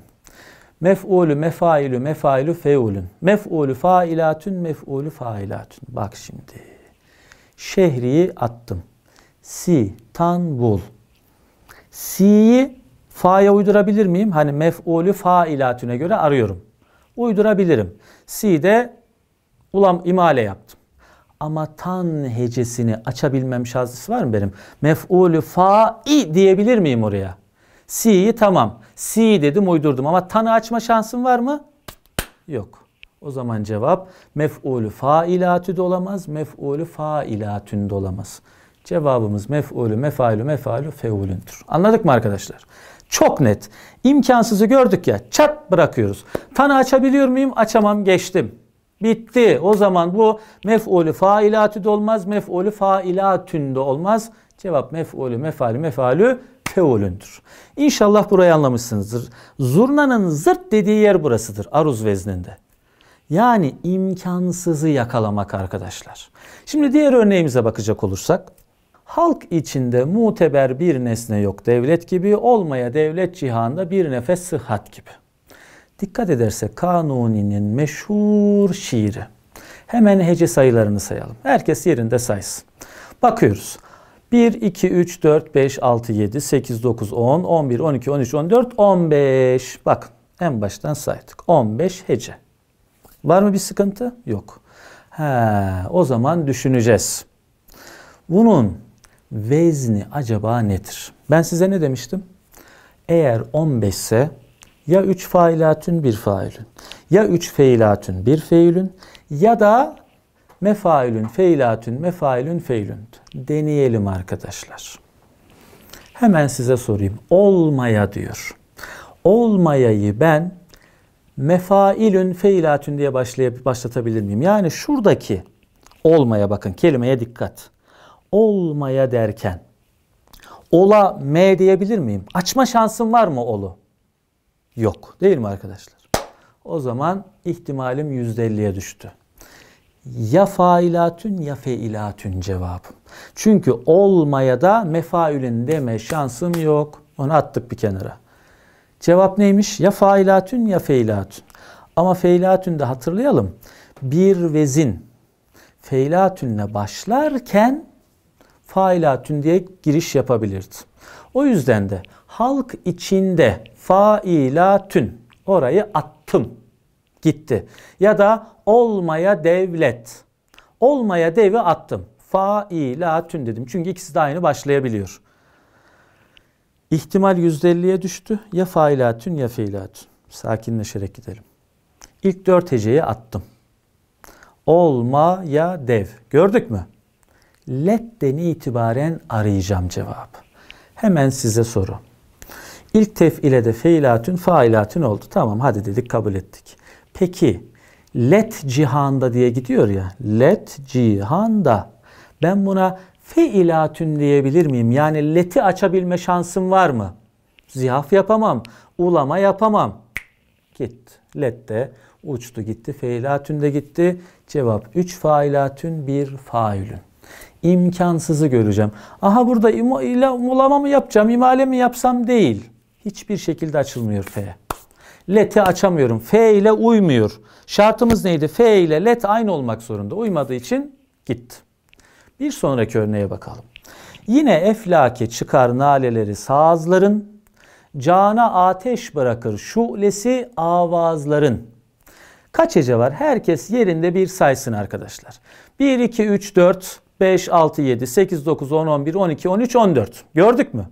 Mef'ulü mefailü mefailü feulün. Mef'ulü failatün mef'ulü failatün. Bak şimdi. Şehriyi attım. Si, tanbul. Si'yi fa'ya uydurabilir miyim? Hani mef'ulü fa'ilatüne göre arıyorum. Uydurabilirim. Si de ulam imale yaptım. Ama tan hecesini açabilmem şansı var mı benim? Mef'ulü fa'i diyebilir miyim oraya? Si'yi tamam. Si dedim uydurdum ama tanı açma şansım var mı? Yok. O zaman cevap mef'ulü fa'ilatü de olamaz, mef'ulü fa'ilatün de olamaz. Cevabımız mef'ulü, mef'alü, mef'alü, fe'ulündür. Anladık mı arkadaşlar? Çok net. İmkansızı gördük ya çat bırakıyoruz. Tanı açabiliyor muyum? Açamam geçtim. Bitti. O zaman bu mef'ulü failatü de olmaz. Mef'ulü failatün de olmaz. Cevap mef'ulü mef'alü mef'alü fe'ulündür. İnşallah burayı anlamışsınızdır. Zurnanın zırt dediği yer burasıdır. Aruz vezninde. Yani imkansızı yakalamak arkadaşlar. Şimdi diğer örneğimize bakacak olursak. Halk içinde muteber bir nesne yok devlet gibi, olmaya devlet cihanda bir nefes sıhhat gibi. Dikkat ederse Kanuni'nin meşhur şiiri. Hemen hece sayılarını sayalım. Herkes yerinde saysın. Bakıyoruz. 1, 2, 3, 4, 5, 6, 7, 8, 9, 10, 11, 12, 13, 14, 15. Bak en baştan saydık. 15 hece. Var mı bir sıkıntı? Yok. He, o zaman düşüneceğiz. Bunun vezni acaba nedir? Ben size ne demiştim? Eğer 15 ise ya 3 failatün bir failün, ya 3 feilatün bir feilün ya da mefailün feilatün mefailün feilün. Deneyelim arkadaşlar. Hemen size sorayım. Olmaya diyor. Olmayayı ben mefailün feilatün diye başlayıp başlatabilir miyim? Yani şuradaki olmaya bakın kelimeye dikkat olmaya derken ola m diyebilir miyim? Açma şansım var mı olu? Yok. Değil mi arkadaşlar? O zaman ihtimalim %50'ye düştü. Ya failatün ya feilatün cevabım. Çünkü olmaya da mefaülün deme şansım yok. Onu attık bir kenara. Cevap neymiş? Ya failatün ya feilatün. Ama feilatün de hatırlayalım. Bir vezin feilatünle başlarken failatün diye giriş yapabilirdi. O yüzden de halk içinde failatün orayı attım gitti. Ya da olmaya devlet. Olmaya devi attım. Failatün dedim. Çünkü ikisi de aynı başlayabiliyor. İhtimal %50'ye düştü. Ya failatün ya feilatün. Sakinleşerek gidelim. İlk dört heceyi attım. Olmaya dev. Gördük mü? Letten itibaren arayacağım cevap. Hemen size soru. İlk tef'ile de feilatün failatün oldu. Tamam hadi dedik kabul ettik. Peki let cihanda diye gidiyor ya. Let cihanda. Ben buna feilatün diyebilir miyim? Yani leti açabilme şansım var mı? Zihaf yapamam. Ulama yapamam. Gitti. Let de uçtu gitti. Feilatün de gitti. Cevap 3 failatün 1 failün imkansızı göreceğim. Aha burada imulama mı yapacağım, imale mi yapsam değil. Hiçbir şekilde açılmıyor F. Let'i açamıyorum. F ile uymuyor. Şartımız neydi? F ile let aynı olmak zorunda. Uymadığı için gitti. Bir sonraki örneğe bakalım. Yine eflake çıkar naleleri sazların, cana ateş bırakır şulesi avazların. Kaç hece var? Herkes yerinde bir saysın arkadaşlar. 1, 2, 3, 4, 5, 6, 7, 8, 9, 10, 11, 12, 13, 14. Gördük mü?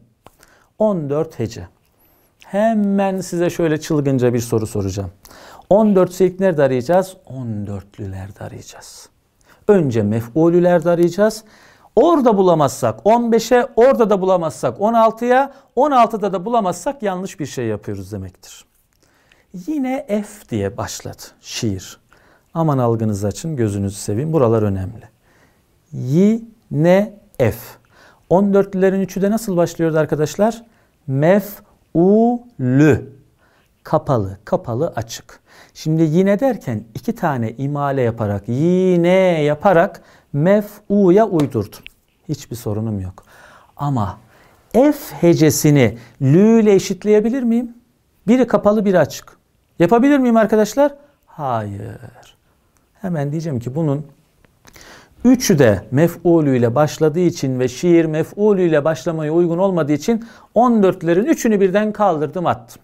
14 hece. Hemen size şöyle çılgınca bir soru soracağım. 14 silik nerede arayacağız? 14'lülerde arayacağız. Önce mef'ulülerde arayacağız. Orada bulamazsak 15'e, orada da bulamazsak 16'ya, 16'da da bulamazsak yanlış bir şey yapıyoruz demektir. Yine F diye başladı şiir. Aman algınızı açın, gözünüzü seveyim. Buralar önemli. Y, N, F. 14'lülerin üçü de nasıl başlıyordu arkadaşlar? Mef, U, Lü. Kapalı, kapalı, açık. Şimdi yine derken iki tane imale yaparak, yine yaparak U'ya uydurdum. Hiçbir sorunum yok. Ama F hecesini lü ile eşitleyebilir miyim? Biri kapalı, biri açık. Yapabilir miyim arkadaşlar? Hayır. Hemen diyeceğim ki bunun Üçü de mef'ulü ile başladığı için ve şiir mef'ulü ile başlamaya uygun olmadığı için 14'lerin üçünü birden kaldırdım attım.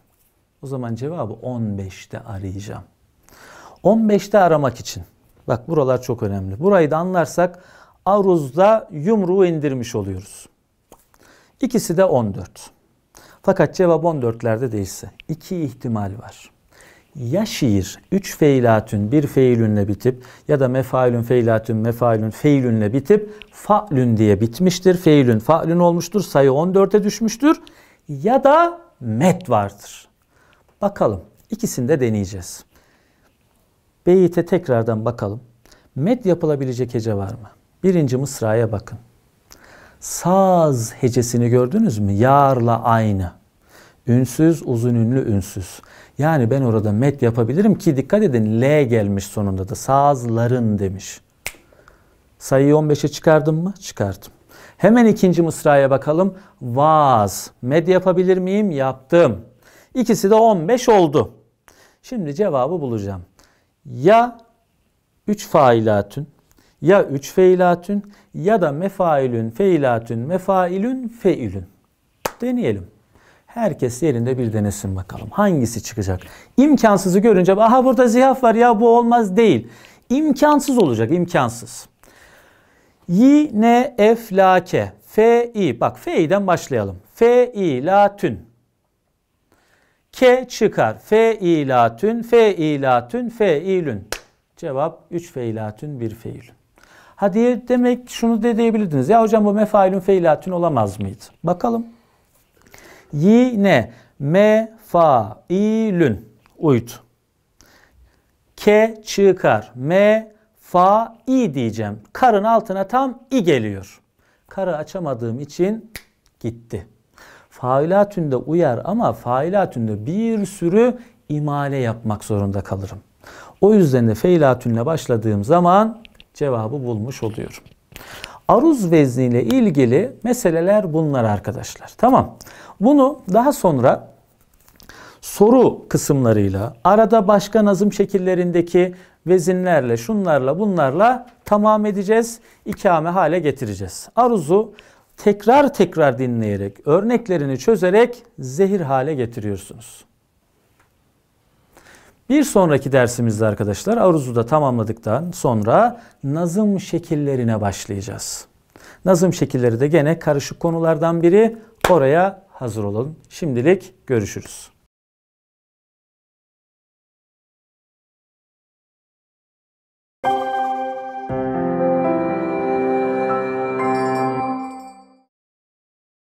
O zaman cevabı 15'te arayacağım. 15'te aramak için. Bak buralar çok önemli. Burayı da anlarsak aruzda yumruğu indirmiş oluyoruz. İkisi de 14. Fakat cevap 14'lerde değilse iki ihtimal var ya şiir üç feilatün bir feilünle bitip ya da mefailün feilatün mefailün feilünle bitip fa'lün diye bitmiştir. Feilün fa'lün olmuştur. Sayı 14'e düşmüştür. Ya da met vardır. Bakalım. İkisini de deneyeceğiz. beyte tekrardan bakalım. Met yapılabilecek hece var mı? Birinci mısraya bakın. Saz hecesini gördünüz mü? Yarla aynı. Ünsüz, uzun ünlü, ünsüz. Yani ben orada met yapabilirim ki dikkat edin L gelmiş sonunda da sazların demiş. Sayıyı 15'e çıkardım mı? Çıkardım. Hemen ikinci mısraya bakalım. Vaz. Med yapabilir miyim? Yaptım. İkisi de 15 oldu. Şimdi cevabı bulacağım. Ya 3 failatün ya 3 feilatün ya da mefailün feilatün mefailün feilün. Deneyelim. Herkes yerinde bir denesin bakalım. Hangisi çıkacak? İmkansızı görünce aha burada zihaf var ya bu olmaz değil. İmkansız olacak imkansız. Y, N, F, La, K. F, I. Bak F'i'den başlayalım. F, I, La, Tün. K çıkar. F, I, La, Tün. F, I, La, Tün. F, I, Lün. Cevap 3 feilatün 1 feilün. Ha Hadi demek şunu da diyebilirdiniz. Ya hocam bu mefailün feilatün olamaz mıydı? Bakalım. Yine mefailün uyut. ke çıkar. Me fa i diyeceğim. Karın altına tam i geliyor. Karı açamadığım için gitti. Failatünde uyar ama failatünde bir sürü imale yapmak zorunda kalırım. O yüzden de feilatünle başladığım zaman cevabı bulmuş oluyorum. Aruz vezniyle ilgili meseleler bunlar arkadaşlar. Tamam. Bunu daha sonra soru kısımlarıyla, arada başka nazım şekillerindeki vezinlerle, şunlarla, bunlarla tamam edeceğiz, ikame hale getireceğiz. Aruzu tekrar tekrar dinleyerek, örneklerini çözerek zehir hale getiriyorsunuz. Bir sonraki dersimizde arkadaşlar aruzu da tamamladıktan sonra nazım şekillerine başlayacağız. Nazım şekilleri de gene karışık konulardan biri. Oraya hazır olun. Şimdilik görüşürüz.